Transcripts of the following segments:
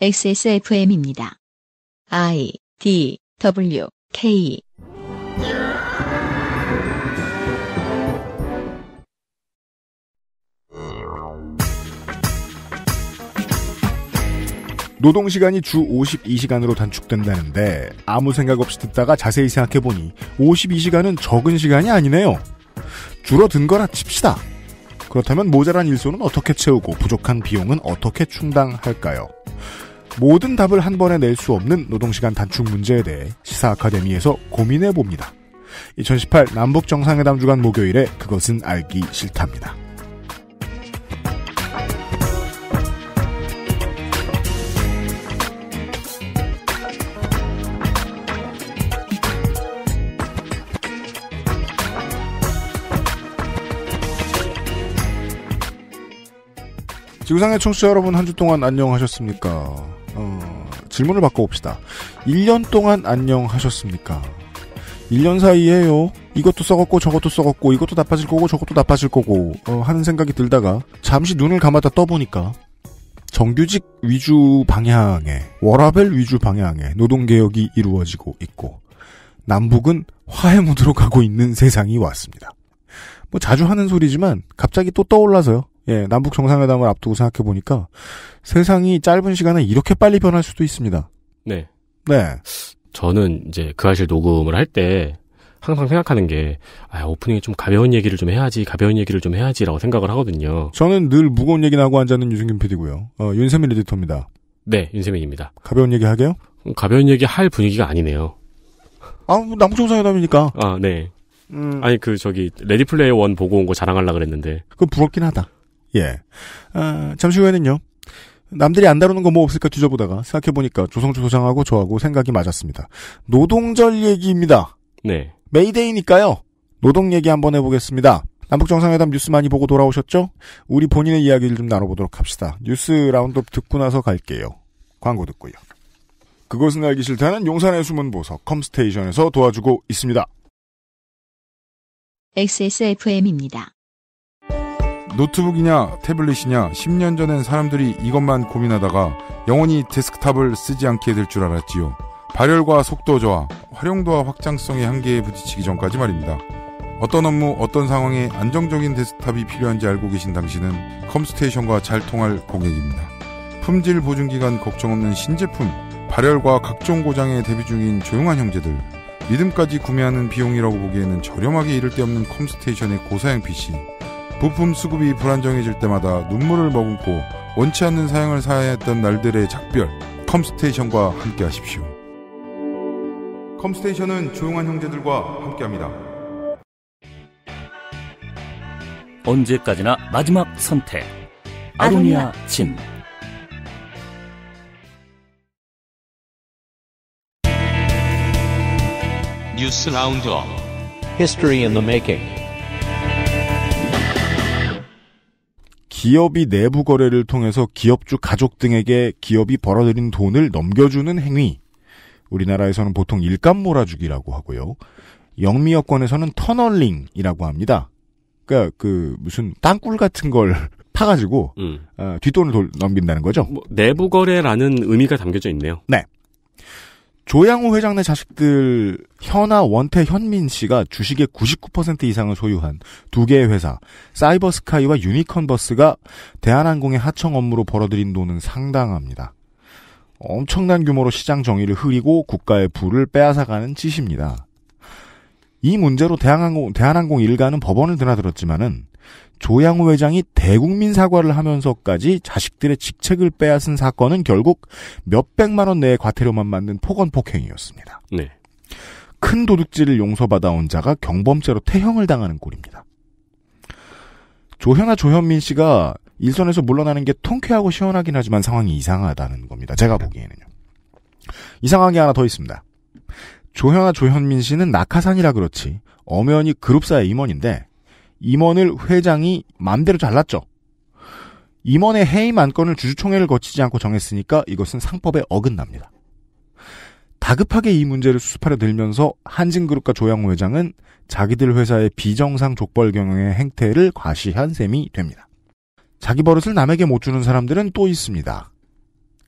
XSFM입니다. I D W K 노동 시간이 주 52시간으로 단축된다는데 아무 생각 없이 듣다가 자세히 생각해 보니 52시간은 적은 시간이 아니네요. 줄어든 거라 칩시다. 그렇다면 모자란 일손은 어떻게 채우고 부족한 비용은 어떻게 충당할까요? 모든 답을 한 번에 낼 수 없는 노동시간 단축 문제에 대해 시사 아카데미에서 고민해 봅니다. 2018 남북 정상회담 주간 목요일에 그것은 알기 싫답니다. 지구상의 청취자 여러분 한 주 동안 안녕하셨습니까? 어, 질문을 바꿔봅시다. 1년 동안 안녕하셨습니까? 1년 사이에요. 이것도 썩었고 저것도 썩었고 이것도 나빠질 거고 저것도 나빠질 거고 어, 하는 생각이 들다가 잠시 눈을 감았다 떠보니까 정규직 위주 방향에 워라벨 위주 방향에 노동개혁이 이루어지고 있고 남북은 화해 무드로 가고 있는 세상이 왔습니다. 뭐 자주 하는 소리지만 갑자기 또 떠올라서요. 예, 남북 정상회담을 앞두고 생각해 보니까 세상이 짧은 시간에 이렇게 빨리 변할 수도 있습니다. 네. 네. 저는 이제 그 사실 녹음을 할 때 항상 생각하는 게 아, 오프닝에 좀 가벼운 얘기를 좀 해야지, 가벼운 얘기를 좀 해야지라고 생각을 하거든요. 저는 늘 무거운 얘기 나고 앉아는 유승균 PD고요. 어, 윤세민 리디터입니다 네, 윤세민입니다. 가벼운 얘기 하게요? 음, 가벼운 얘기 할 분위기가 아니네요. 아, 뭐 남북 정상회담이니까. 아, 네. 음. 아니 그 저기 레디 플레이어 원 보고 온 거 자랑하려 그랬는데. 그 부럽긴 하다. 예. 아, 잠시 후에는요. 남들이 안 다루는 거 뭐 없을까 뒤져보다가 생각해보니까 조성주 소장하고 저하고 생각이 맞았습니다. 노동절 얘기입니다. 네. 메이데이니까요. 노동 얘기 한번 해보겠습니다. 남북정상회담 뉴스 많이 보고 돌아오셨죠? 우리 본인의 이야기를 좀 나눠보도록 합시다. 뉴스 라운드업 듣고 나서 갈게요. 광고 듣고요. 그것은 알기 싫다는 용산의 숨은 보석 컴스테이션에서 도와주고 있습니다. XSFM입니다. 노트북이냐 태블릿이냐 10년 전엔 사람들이 이것만 고민하다가 영원히 데스크탑을 쓰지 않게 될 줄 알았지요. 발열과 속도 저하, 활용도와 확장성의 한계에 부딪히기 전까지 말입니다. 어떤 업무, 어떤 상황에 안정적인 데스크탑이 필요한지 알고 계신 당신은 컴스테이션과 잘 통할 고객입니다. 품질 보증기간 걱정 없는 신제품, 발열과 각종 고장에 대비 중인 조용한 형제들, 믿음까지 구매하는 비용이라고 보기에는 저렴하게 잃을 데 없는 컴스테이션의 고사양 PC, 부품 수급이 불안정해질 때마다 눈물을 머금고 원치 않는 사양을 사야 했던 날들의 작별 컴스테이션과 함께 하십시오. 컴스테이션은 조용한 형제들과 함께합니다. 언제까지나 마지막 선택 아로니아 진 뉴스 라운드업 History in 기업이 내부 거래를 통해서 기업주 가족 등에게 기업이 벌어들인 돈을 넘겨주는 행위. 우리나라에서는 보통 일감 몰아주기라고 하고요. 영미 여권에서는 터널링이라고 합니다. 그러니까 그 무슨 땅굴 같은 걸 파가지고 음. 어, 뒷돈을 돌, 넘긴다는 거죠. 뭐, 내부 거래라는 의미가 담겨져 있네요. 네. 조양호 회장네 자식들 현아, 원태, 현민 씨가 주식의 99% 이상을 소유한 두 개의 회사 사이버스카이와 유니컨버스가 대한항공의 하청 업무로 벌어들인 돈은 상당합니다. 엄청난 규모로 시장 정의를 흐리고 국가의 부를 빼앗아가는 짓입니다. 이 문제로 대한항공, 대한항공 일가는 법원을 드나들었지만은 조양호 회장이 대국민 사과를 하면서까지 자식들의 직책을 빼앗은 사건은 결국 몇백만 원 내의 과태료만 맞는 폭언 폭행이었습니다. 네. 큰 도둑질을 용서받아온 자가 경범죄로 태형을 당하는 꼴입니다. 조현아 조현민 씨가 일선에서 물러나는 게 통쾌하고 시원하긴 하지만 상황이 이상하다는 겁니다. 제가 보기에는요. 이상황게 하나 더 있습니다. 조현아 조현민 씨는 낙하산이라 그렇지 엄연히 그룹사의 임원인데 임원을 회장이 마음대로 잘랐죠. 임원의 해임 안건을 주주총회를 거치지 않고 정했으니까 이것은 상법에 어긋납니다. 다급하게 이 문제를 수습하려 들면서 한진그룹과 조양호 회장은 자기들 회사의 비정상 족벌 경영의 행태를 과시한 셈이 됩니다. 자기 버릇을 남에게 못 주는 사람들은 또 있습니다.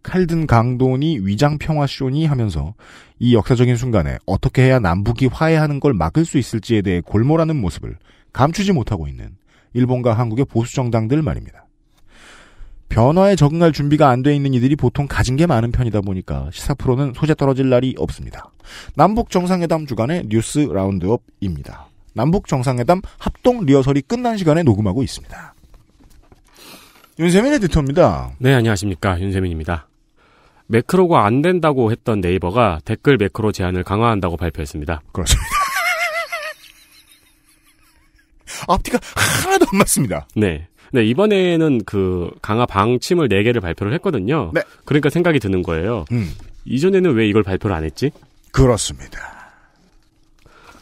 칼든 강돈이 위장평화쇼니 하면서 이 역사적인 순간에 어떻게 해야 남북이 화해하는 걸 막을 수 있을지에 대해 골몰하는 모습을 감추지 못하고 있는 일본과 한국의 보수 정당들 말입니다. 변화에 적응할 준비가 안 돼 있는 이들이 보통 가진 게 많은 편이다 보니까 시사 프로는 소재 떨어질 날이 없습니다. 남북 정상회담 주간의 뉴스 라운드업입니다. 남북 정상회담 합동 리허설이 끝난 시간에 녹음하고 있습니다. 윤세민 의디터입니다 네, 안녕하십니까. 윤세민입니다. 매크로가 안 된다고 했던 네이버가 댓글 매크로 제한을 강화한다고 발표했습니다. 그렇습니다. 앞뒤가 하나도 안 맞습니다. 네. 네, 이번에는 그 강화 방침을 4개를 발표를 했거든요. 네. 그러니까 생각이 드는 거예요. 음. 이전에는 왜 이걸 발표를 안 했지? 그렇습니다.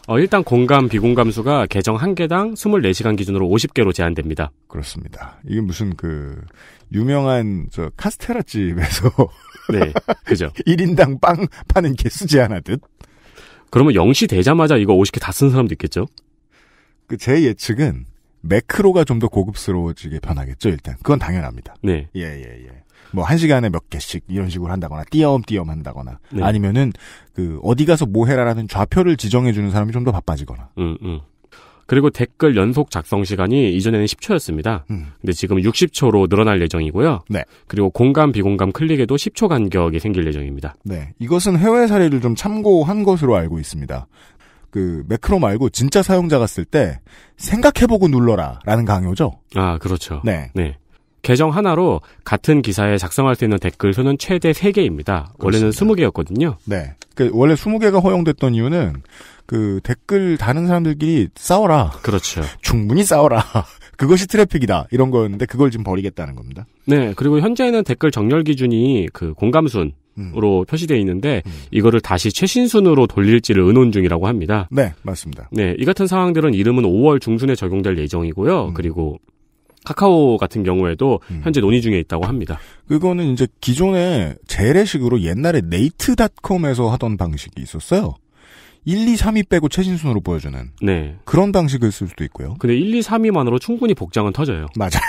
어, 일단 공감, 비공감 수가 개정 1개당 24시간 기준으로 50개로 제한됩니다. 그렇습니다. 이게 무슨 그, 유명한, 저, 카스테라 집에서. 네, 그죠. 1인당 빵 파는 개수 제한하듯. 그러면 0시 되자마자 이거 50개 다 쓴 사람도 있겠죠? 그제 예측은 매크로가 좀 더 고급스러워지게 변하겠죠, 일단. 그건 당연합니다. 네. 예, 예, 예. 뭐, 한 시간에 몇 개씩 이런 식으로 한다거나, 띄엄띄엄 한다거나, 네. 아니면은, 그, 어디 가서 뭐 해라라는 좌표를 지정해주는 사람이 좀 더 바빠지거나. 음, 음. 그리고 댓글 연속 작성 시간이 이전에는 10초였습니다. 음. 근데 지금 60초로 늘어날 예정이고요. 네. 그리고 공감 비공감 클릭에도 10초 간격이 생길 예정입니다. 네. 이것은 해외 사례를 좀 참고한 것으로 알고 있습니다. 그 매크로 말고 진짜 사용자가 쓸 때 생각해보고 눌러라라는 강요죠. 아 그렇죠. 네. 네. 계정 하나로 같은 기사에 작성할 수 있는 댓글 수는 최대 3개입니다. 그렇습니다. 원래는 20개였거든요. 네. 그 원래 20개가 허용됐던 이유는 그 댓글 다는 사람들끼리 싸워라. 그렇죠. 충분히 싸워라. 그것이 트래픽이다. 이런 거였는데 그걸 지금 버리겠다는 겁니다. 네. 그리고 현재는 댓글 정렬 기준이 그 공감순, 으로 음. 표시되어 있는데 음. 이거를 다시 최신순으로 돌릴지를 의논 중이라고 합니다. 네, 맞습니다. 네, 이 같은 상황들은 이름은 5월 중순에 적용될 예정이고요. 음. 그리고 카카오 같은 경우에도 음. 현재 논의 중에 있다고 합니다. 그거는 이제 기존의 재래식으로 옛날에 네이트닷컴에서 하던 방식이 있었어요. 1, 2, 3위 빼고 최신순으로 보여주는 네. 그런 방식을 쓸 수도 있고요. 근데 1, 2, 3위만으로 충분히 복장은 터져요. 맞아요.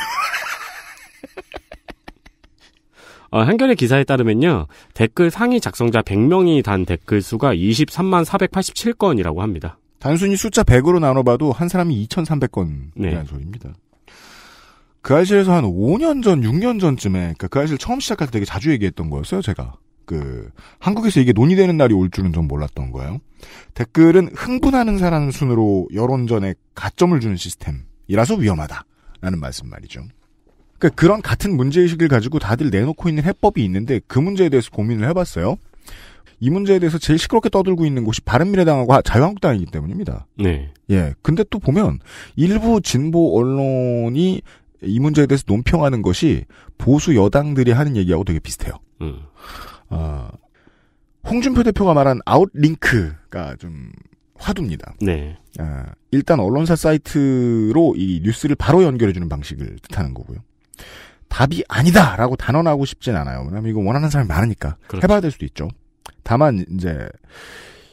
어, 한겨레 기사에 따르면요. 댓글 상위 작성자 100명이 단 댓글 수가 23만 487건이라고 합니다. 단순히 숫자 100으로 나눠봐도 한 사람이 2,300건이라는 네. 소리입니다. 그 아실에서 한 5년 전, 6년 전쯤에, 그러니까 그 아실 처음 시작할 때 되게 자주 얘기했던 거였어요, 제가. 그, 한국에서 이게 논의되는 날이 올 줄은 전 몰랐던 거예요. 댓글은 흥분하는 사람 순으로 여론전에 가점을 주는 시스템이라서 위험하다. 라는 말씀 말이죠. 그러니까 그런 같은 문제의식을 가지고 다들 내놓고 있는 해법이 있는데 그 문제에 대해서 고민을 해봤어요. 이 문제에 대해서 제일 시끄럽게 떠들고 있는 곳이 바른미래당하고 자유한국당이기 때문입니다. 네. 예. 근데 또 보면 일부 진보 언론이 이 문제에 대해서 논평하는 것이 보수 여당들이 하는 얘기하고 되게 비슷해요. 음. 어, 홍준표 대표가 말한 아웃링크가 좀 화두입니다. 네. 어, 일단 언론사 사이트로 이 뉴스를 바로 연결해주는 방식을 뜻하는 거고요. 답이 아니다라고 단언하고 싶진 않아요. 왜냐면 이거 원하는 사람이 많으니까 그렇죠. 해봐야 될 수도 있죠. 다만 이제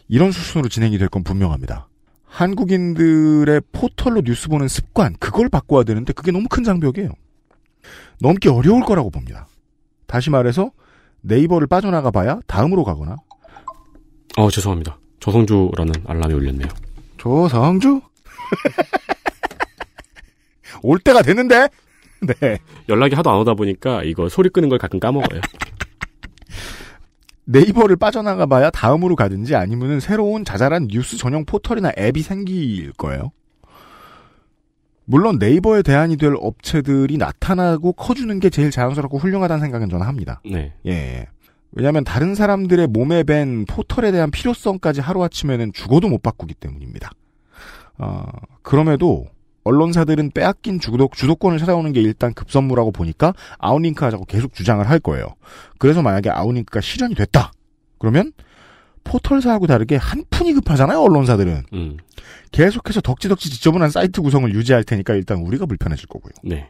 이런 수순으로 진행이 될 건 분명합니다. 한국인들의 포털로 뉴스 보는 습관 그걸 바꿔야 되는데 그게 너무 큰 장벽이에요. 넘기 어려울 거라고 봅니다. 다시 말해서 네이버를 빠져나가 봐야 다음으로 가거나 어 죄송합니다. 저성주라는 알람이 울렸네요. 조성주? 올 때가 됐는데? 네. 연락이 하도 안 오다 보니까 이거 소리 끄는 걸 가끔 까먹어요. 네이버를 빠져나가 봐야 다음으로 가든지 아니면은 새로운 자잘한 뉴스 전용 포털이나 앱이 생길 거예요. 물론 네이버에 대안이 될 업체들이 나타나고 커주는 게 제일 자연스럽고 훌륭하다는 생각은 저는 합니다. 네. 예. 왜냐하면 다른 사람들의 몸에 밴 포털에 대한 필요성까지 하루아침에는 죽어도 못 바꾸기 때문입니다. 어, 그럼에도 언론사들은 빼앗긴 주독, 주도권을 찾아오는 게 일단 급선무라고 보니까 아웃링크 하자고 계속 주장을 할 거예요. 그래서 만약에 아웃링크가 실현이 됐다. 그러면 포털사하고 다르게 한 푼이 급하잖아요, 언론사들은. 음. 계속해서 덕지덕지 지저분한 사이트 구성을 유지할 테니까 일단 우리가 불편해질 거고요. 네.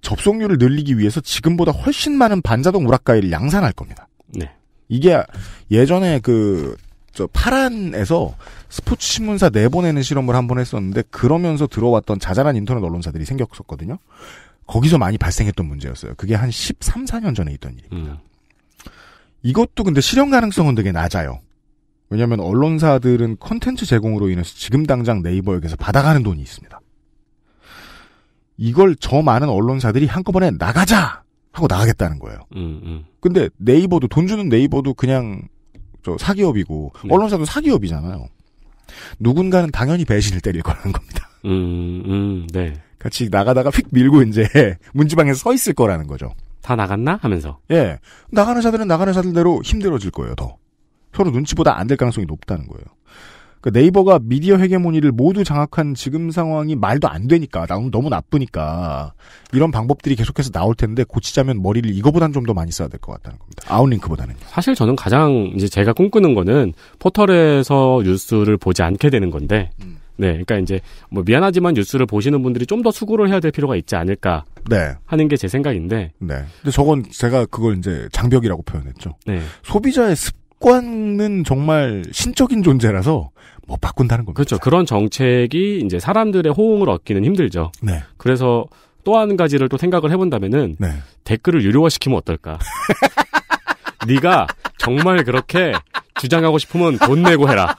접속률을 늘리기 위해서 지금보다 훨씬 많은 반자동 우락가이를 양산할 겁니다. 네. 이게 예전에 그저 파란에서 스포츠 신문사 내보내는 실험을 한 번 했었는데 그러면서 들어왔던 자잘한 인터넷 언론사들이 생겼었거든요. 거기서 많이 발생했던 문제였어요. 그게 한 13, 4년 전에 있던 일입니다. 음. 이것도 근데 실현 가능성은 되게 낮아요. 왜냐하면 언론사들은 컨텐츠 제공으로 인해서 지금 당장 네이버에게서 받아가는 돈이 있습니다. 이걸 저 많은 언론사들이 한꺼번에 나가자 하고 나가겠다는 거예요. 음, 음. 근데 네이버도 돈 주는 네이버도 그냥 저 사기업이고 네. 언론사도 사기업이잖아요. 누군가는 당연히 배신을 때릴 거라는 겁니다. 음, 음, 네. 같이 나가다가 휙 밀고 이제 문지방에 서 있을 거라는 거죠. 다 나갔나 하면서. 예, 나가는 사들은 나가는 사들대로 힘들어질 거예요. 더 서로 눈치보다 안 될 가능성이 높다는 거예요. 그러니까 네이버가 미디어 헤게모니를 모두 장악한 지금 상황이 말도 안 되니까 너무 너무 나쁘니까 이런 방법들이 계속해서 나올 텐데 고치자면 머리를 이거보단 좀 더 많이 써야 될 것 같다는 겁니다. 아웃링크보다는 사실 저는 가장 이제 제가 꿈꾸는 거는 포털에서 뉴스를 보지 않게 되는 건데. 음. 네, 그러니까 이제 뭐 미안하지만 뉴스를 보시는 분들이 좀 더 수고를 해야 될 필요가 있지 않을까 네. 하는 게 제 생각인데. 네. 근데 저건 제가 그걸 이제 장벽이라고 표현했죠. 네. 소비자의 습 법관은 정말 신적인 존재라서 뭐 바꾼다는 겁니다. 그렇죠. 그런 정책이 이제 사람들의 호응을 얻기는 힘들죠. 네. 그래서 또 한 가지를 또 생각을 해본다면은 네. 댓글을 유료화시키면 어떨까? 네가 정말 그렇게 주장하고 싶으면 돈 내고 해라.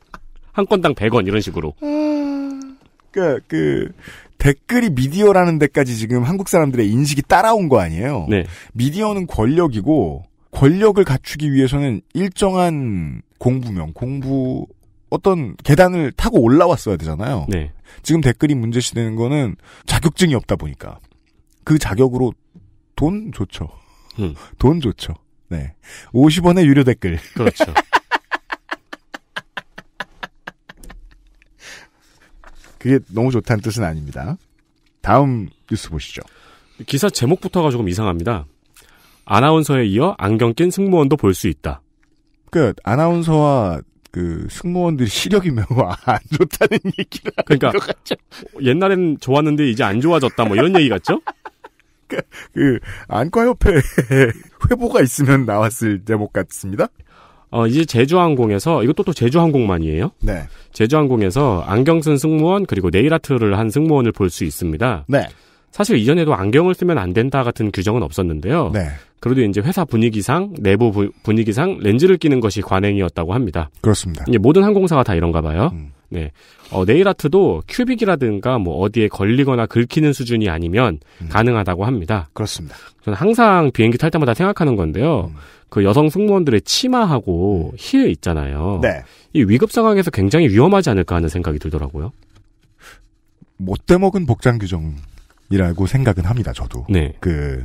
한 건당 100원 이런 식으로. 그러니까 그 댓글이 미디어라는 데까지 지금 한국 사람들의 인식이 따라온 거 아니에요. 네. 미디어는 권력이고 권력을 갖추기 위해서는 일정한 공부면 공부 어떤 계단을 타고 올라왔어야 되잖아요. 네. 지금 댓글이 문제시 되는 거는 자격증이 없다 보니까 그 자격으로 돈 좋죠. 음. 돈 좋죠. 네. 50원의 유료 댓글. 그렇죠. 그게 너무 좋다는 뜻은 아닙니다. 다음 뉴스 보시죠. 기사 제목부터가 조금 이상합니다. 아나운서에 이어 안경 낀 승무원도 볼 수 있다. 그 아나운서와 그 승무원들이 시력이 매우 안 좋다는 얘기를 그러니까 옛날엔 좋았는데 이제 안 좋아졌다 뭐 이런 얘기 같죠? 그, 그 안과협회 회보가 있으면 나왔을 제목 같습니다. 어, 이제 제주항공에서, 이것도 또 제주항공만이에요? 네. 제주항공에서 안경 쓴 승무원, 그리고 네일 아트를 한 승무원을 볼 수 있습니다. 네. 사실 이전에도 안경을 쓰면 안 된다 같은 규정은 없었는데요. 네. 그래도 이제 회사 분위기상 내부 부, 분위기상 렌즈를 끼는 것이 관행이었다고 합니다. 그렇습니다. 이제 모든 항공사가 다 이런가 봐요. 음. 네. 어, 네일 아트도 큐빅이라든가 뭐 어디에 걸리거나 긁히는 수준이 아니면 음. 가능하다고 합니다. 그렇습니다. 저는 항상 비행기 탈 때마다 생각하는 건데요. 음. 그 여성 승무원들의 치마하고 음. 힐 있잖아요. 네. 이 위급 상황에서 굉장히 위험하지 않을까 하는 생각이 들더라고요. 못돼 먹은 복장 규정 이라고 생각은 합니다. 저도. 네. 그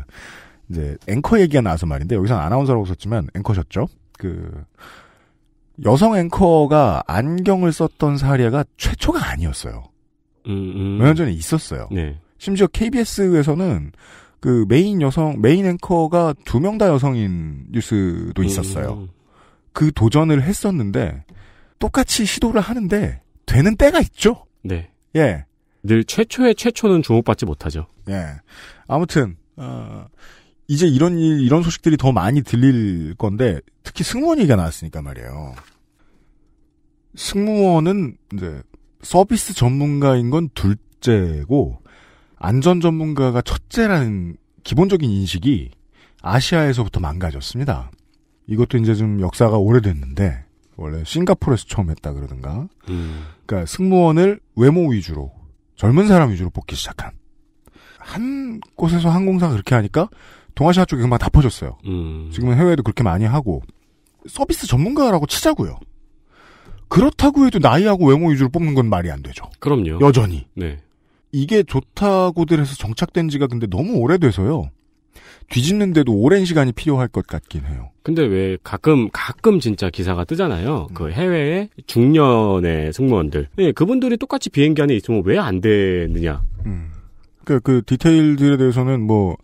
이제 앵커 얘기가 나와서 말인데 여기서 아나운서라고 썼지만 앵커셨죠. 그 여성 앵커가 안경을 썼던 사례가 최초가 아니었어요. 음, 음. 몇년 전에 있었어요. 네. 심지어 KBS에서는 그 메인 여성 메인 앵커가 두 명 다 여성인 뉴스도 음, 있었어요. 음, 음. 그 도전을 했었는데 똑같이 시도를 하는데 되는 때가 있죠. 네. 예. 늘 최초의 최초는 주목받지 못하죠. 예. 아무튼 어, 이제 이런 일 이런 소식들이 더 많이 들릴 건데 특히 승무원 얘기가 나왔으니까 말이에요. 승무원은 이제 서비스 전문가인 건 둘째고 안전 전문가가 첫째라는 기본적인 인식이 아시아에서부터 망가졌습니다. 이것도 이제 좀 역사가 오래됐는데 원래 싱가포르에서 처음 했다 그러든가. 음. 그러니까 승무원을 외모 위주로 젊은 사람 위주로 뽑기 시작한 한 곳에서 항공사가 그렇게 하니까 동아시아 쪽에 금방 다 퍼졌어요. 음. 지금은 해외에도 그렇게 많이 하고 서비스 전문가라고 치자고요. 그렇다고 해도 나이하고 외모 위주로 뽑는 건 말이 안 되죠. 그럼요. 여전히. 네. 이게 좋다고들 해서 정착된 지가 근데 너무 오래돼서요. 뒤집는데도 오랜 시간이 필요할 것 같긴 해요. 근데 왜 가끔 가끔 진짜 기사가 뜨잖아요. 음. 그 해외의 중년의 승무원들, 예, 그분들이 똑같이 비행기 안에 있으면 왜 안 되느냐. 음. 그, 그 디테일들에 대해서는 뭐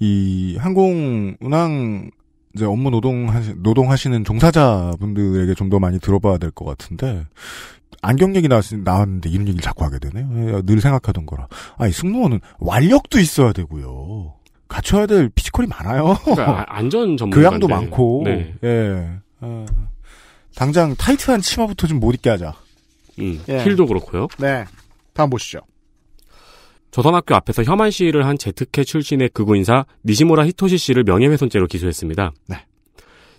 이 항공 운항 이제 업무 노동하시, 노동하시는 종사자분들에게 좀 더 많이 들어봐야 될 것 같은데, 안경 얘기 나왔, 나왔는데 이런 얘기를 자꾸 하게 되네요. 예, 늘 생각하던 거라. 아니, 승무원은 완력도 있어야 되고요. 갖춰야 될 피지컬이 많아요. 그러니까 안전 전문 교양도 많고. 네. 예. 어, 당장 타이트한 치마부터 좀 못 입게 하자. 음, 예. 힐도 그렇고요. 네. 다음 보시죠. 조선학교 앞에서 혐한 시위를 한 제트캐 출신의 극우인사 니시무라 히토시 씨를 명예훼손죄로 기소했습니다. 네.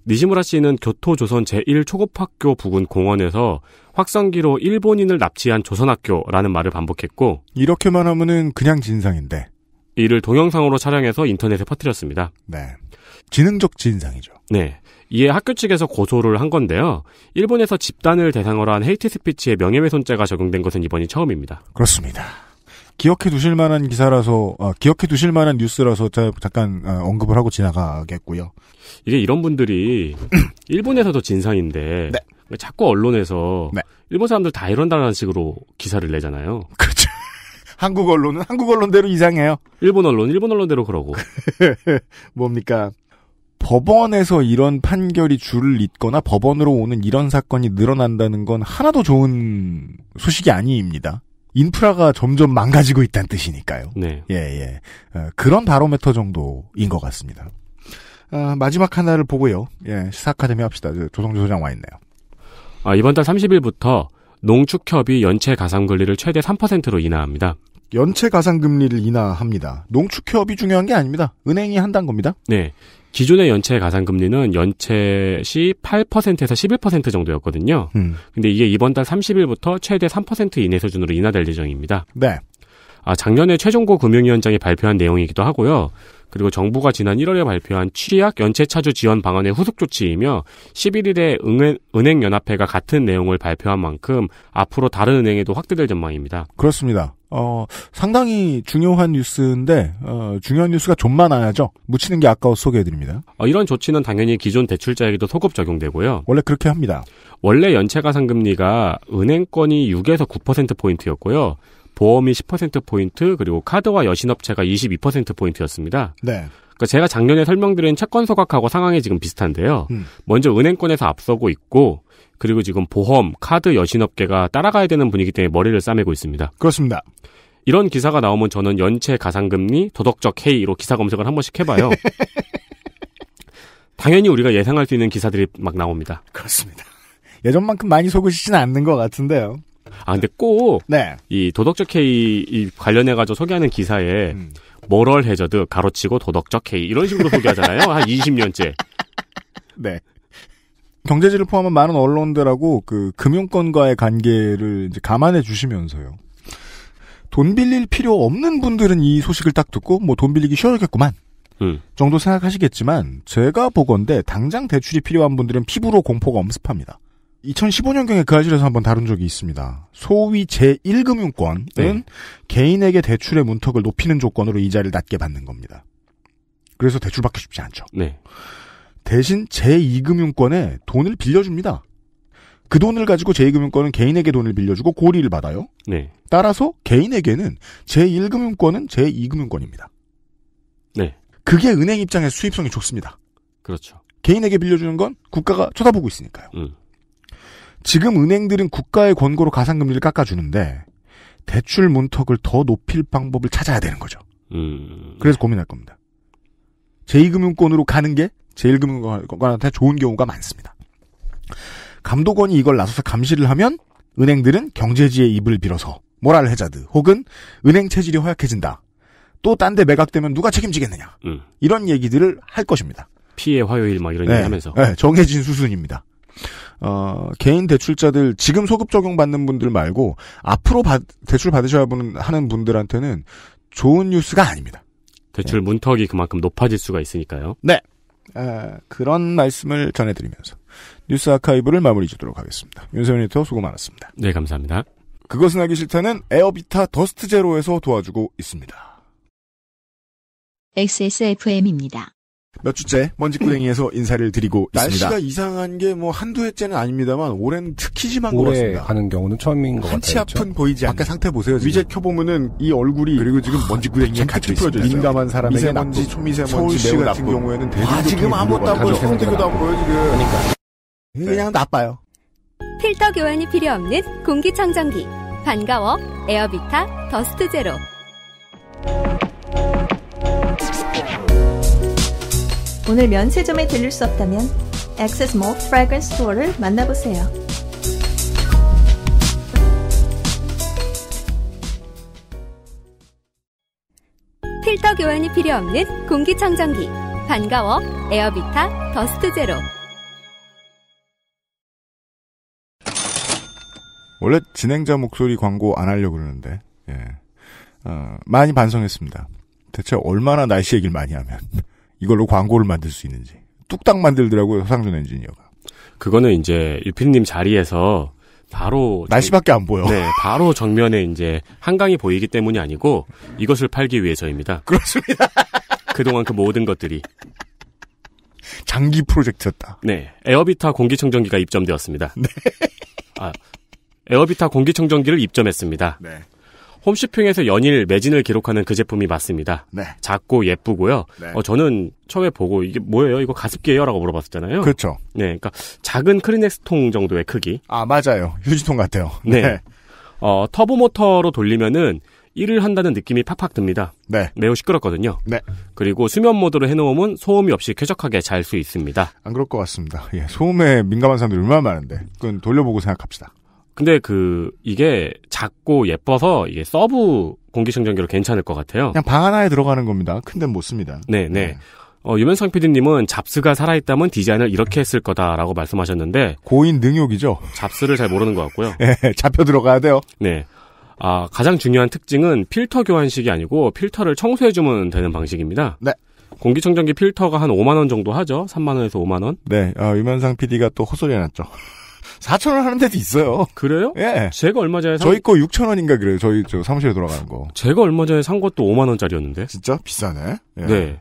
니시무라 씨는 교토조선 제1초급학교 부근 공원에서 확성기로 일본인을 납치한 조선학교라는 말을 반복했고 이렇게만 하면은 그냥 진상인데 이를 동영상으로 촬영해서 인터넷에 퍼뜨렸습니다. 네. 지능적 진상이죠. 네. 이에 학교 측에서 고소를 한 건데요. 일본에서 집단을 대상으로 한 헤이트 스피치에 명예훼손죄가 적용된 것은 이번이 처음입니다. 그렇습니다. 기억해 두실 만한 기사라서 아, 기억해 두실 만한 뉴스라서 잠깐 아, 언급을 하고 지나가겠고요. 이게 이런 분들이 일본에서도 진상인데 네. 자꾸 언론에서 네. 일본 사람들 다이런다는 식으로 기사를 내잖아요. 그렇죠. 한국 언론은 한국 언론대로 이상해요. 일본 언론 일본 언론대로 그러고. 뭡니까? 법원에서 이런 판결이 줄을 잇거나 법원으로 오는 이런 사건이 늘어난다는 건 하나도 좋은 소식이 아니입니다. 인프라가 점점 망가지고 있다는 뜻이니까요. 네. 예, 예. 어, 그런 바로메터 정도인 것 같습니다. 아, 마지막 하나를 보고요. 예, 시사카데미 합시다. 조성주 소장 와 있네요. 아, 이번 달 30일부터 농축협이 연체 가산 권리를 최대 3%로 인하합니다. 연체 가상금리를 인하합니다. 농축협이 중요한 게 아닙니다. 은행이 한단 겁니다. 네. 기존의 연체 가상금리는 연체 시 8%에서 11% 정도였거든요. 음. 근데 이게 이번 달 30일부터 최대 3% 이내 수준으로 인하될 예정입니다. 네. 아, 작년에 최종고 금융위원장이 발표한 내용이기도 하고요. 그리고 정부가 지난 1월에 발표한 취약 연체 차주 지원 방안의 후속 조치이며 11일에 은행, 은행연합회가 같은 내용을 발표한 만큼 앞으로 다른 은행에도 확대될 전망입니다. 그렇습니다. 어, 상당히 중요한 뉴스인데, 어, 중요한 뉴스가 좀 많아야죠. 묻히는 게 아까워 소개해드립니다. 어, 이런 조치는 당연히 기존 대출자에게도 소급 적용되고요. 원래 그렇게 합니다. 원래 연체 가상금리가 은행권이 6에서 9%포인트였고요. 보험이 10%포인트, 그리고 카드와 여신업체가 22%포인트였습니다. 네. 그러니까 제가 작년에 설명드린 채권 소각하고 상황이 지금 비슷한데요. 음. 먼저 은행권에서 앞서고 있고, 그리고 지금 보험, 카드 여신업계가 따라가야 되는 분위기 때문에 머리를 싸매고 있습니다. 그렇습니다. 이런 기사가 나오면 저는 연체 가상금리 도덕적 해이로 기사 검색을 한 번씩 해봐요. 당연히 우리가 예상할 수 있는 기사들이 막 나옵니다. 그렇습니다. 예전만큼 많이 속으시진 않는 것 같은데요. 아 근데 꼭이 네. 도덕적 해이 관련해 가지고 소개하는 기사에 뭐 모럴 해저드 가로치고 도덕적 해이 이런 식으로 소개하잖아요. 한 20년째. 네. 경제지를 포함한 많은 언론들하고 그 금융권과의 관계를 이제 감안해 주시면서요. 돈 빌릴 필요 없는 분들은 이 소식을 딱 듣고 뭐 돈 빌리기 쉬워겠구만 음. 정도 생각하시겠지만 제가 보건데 당장 대출이 필요한 분들은 피부로 공포가 엄습합니다. 2015년경에 그 아실에서 한번 다룬 적이 있습니다. 소위 제1금융권은 네. 개인에게 대출의 문턱을 높이는 조건으로 이자를 낮게 받는 겁니다. 그래서 대출받기 쉽지 않죠. 네. 대신 제2금융권에 돈을 빌려줍니다. 그 돈을 가지고 제2금융권은 개인에게 돈을 빌려주고 고리를 받아요. 네. 따라서 개인에게는 제1금융권은 제2금융권입니다. 네. 그게 은행 입장에서 수입성이 좋습니다. 그렇죠. 개인에게 빌려주는 건 국가가 쳐다보고 있으니까요. 음. 지금 은행들은 국가의 권고로 가상금리를 깎아주는데 대출 문턱을 더 높일 방법을 찾아야 되는 거죠. 음. 그래서 고민할 겁니다. 제2금융권으로 가는 게 제일금융권한테 좋은 경우가 많습니다. 감독원이 이걸 나서서 감시를 하면 은행들은 경제지의 입을 빌어서 모랄 해자드 혹은 은행 체질이 허약해진다. 또 딴 데 매각되면 누가 책임지겠느냐. 음. 이런 얘기들을 할 것입니다. 피해 화요일 막 이런 네, 얘기 하면서. 네, 정해진 수순입니다. 어, 개인 대출자들 지금 소급 적용 받는 분들 말고 앞으로 받, 대출 받으셔야 하는 분들한테는 좋은 뉴스가 아닙니다. 대출 네. 문턱이 그만큼 높아질 수가 있으니까요. 네. 아, 그런 말씀을 전해드리면서 뉴스 아카이브를 마무리 주도록 하겠습니다. 윤세민 리터 수고 많았습니다. 네, 감사합니다. 그것은 하기 싫다는 에어비타 더스트 제로에서 도와주고 있습니다. XSFM입니다. 몇 주째 먼지구덩이에서 인사를 드리고 있습니다. 날씨가 이상한 게 뭐 한두 해째는 아닙니다만 올해는 특히 심한 것 같습니다. 가는 경우는 처음인 것 같아요. 한치 그렇죠? 앞은 보이지 않 밖에 상태 보세요. 위젯 켜보면은 이 얼굴이 그리고 지금 먼지구덩이에 같이 풀어져 있어요. 민감한 사람에게 미세먼지, 초미세먼지 서울시 같은 나쁘 경우에는 대중교통 아, 지금 아무것도 안 보여. 서대교도안 보여 지금. 그러니까. 그냥 네. 나빠요. 필터 교환이 필요 없는 공기청정기. 반가워. 에어비타 더스트 제로. 오늘 면세점에 들릴 수 없다면 액세스몰 프라그런스 스토어를 만나보세요. 필터 교환이 필요 없는 공기청정기 반가워 에어비타 더스트 제로 원래 진행자 목소리 광고 안 하려고 그러는데 예. 어, 많이 반성했습니다. 대체 얼마나 날씨 얘기를 많이 하면 이걸로 광고를 만들 수 있는지 뚝딱 만들더라고요 서상준 엔지니어가. 그거는 이제 유피님 자리에서 바로 날씨밖에 안 보여. 네, 바로 정면에 이제 한강이 보이기 때문이 아니고 이것을 팔기 위해서입니다. 그렇습니다. 그동안 그 모든 것들이 장기 프로젝트였다. 네, 에어비타 공기청정기가 입점되었습니다. 네. 아, 에어비타 공기청정기를 입점했습니다. 네. 홈쇼핑에서 연일 매진을 기록하는 그 제품이 맞습니다. 네. 작고 예쁘고요. 네. 어, 저는 처음에 보고 이게 뭐예요? 이거 가습기예요라고 물어봤었잖아요. 그렇죠. 네, 그러니까 작은 크리넥스 통 정도의 크기. 아 맞아요. 휴지통 같아요. 네. 네. 어, 터보 모터로 돌리면은 일을 한다는 느낌이 팍팍 듭니다. 네. 매우 시끄럽거든요. 네. 그리고 수면 모드로 해놓으면 소음이 없이 쾌적하게 잘 수 있습니다. 안 그럴 것 같습니다. 예, 소음에 민감한 사람들이 얼마나 많은데. 그건 돌려보고 생각합시다. 근데 그 이게 작고 예뻐서 이게 서브 공기청정기로 괜찮을 것 같아요. 그냥 방 하나에 들어가는 겁니다. 큰 데는 못 씁니다. 네네. 네. 네. 어, 유면상 PD님은 잡스가 살아있다면 디자인을 이렇게 했을 거다라고 말씀하셨는데 고인 능욕이죠. 잡스를 잘 모르는 것 같고요. 네, 잡혀 들어가야 돼요. 네. 아, 가장 중요한 특징은 필터 교환식이 아니고 필터를 청소해주면 되는 방식입니다. 네. 공기청정기 필터가 한 5만원 정도 하죠? 3만원에서 5만원? 네, 어, 유면상 PD가 또 헛소리 해놨죠. 4천 원 하는 데도 있어요. 그래요? 예. 제가 얼마 전에 산... 저희 거 6천 원인가 그래요. 저희 저 사무실에 돌아가는 거. 제가 얼마 전에 산 것도 5만 원짜리였는데. 진짜 비싸네. 예. 네.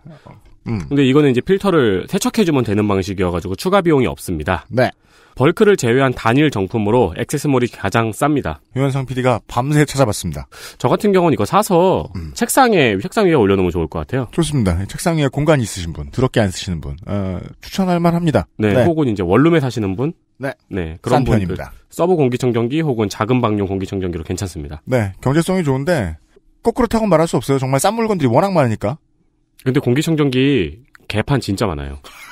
음. 근데 이거는 이제 필터를 세척해주면 되는 방식이어가지고 추가 비용이 없습니다. 네. 벌크를 제외한 단일 정품으로 액세스몰이 가장 쌉니다. 유현상 PD가 밤새 찾아봤습니다. 저 같은 경우는 이거 사서 음. 책상에 책상 위에 올려놓으면 좋을 것 같아요. 좋습니다. 책상 위에 공간 있으신 분, 더럽게 안 쓰시는 분 어, 추천할 만합니다. 네, 네, 혹은 이제 원룸에 사시는 분. 네, 네 그런 분입니다 서브 공기청정기 혹은 작은 방용 공기청정기로 괜찮습니다. 네, 경제성이 좋은데 거꾸로 타고 말할 수 없어요. 정말 싼 물건들이 워낙 많으니까. 근데 공기청정기 개판 진짜 많아요.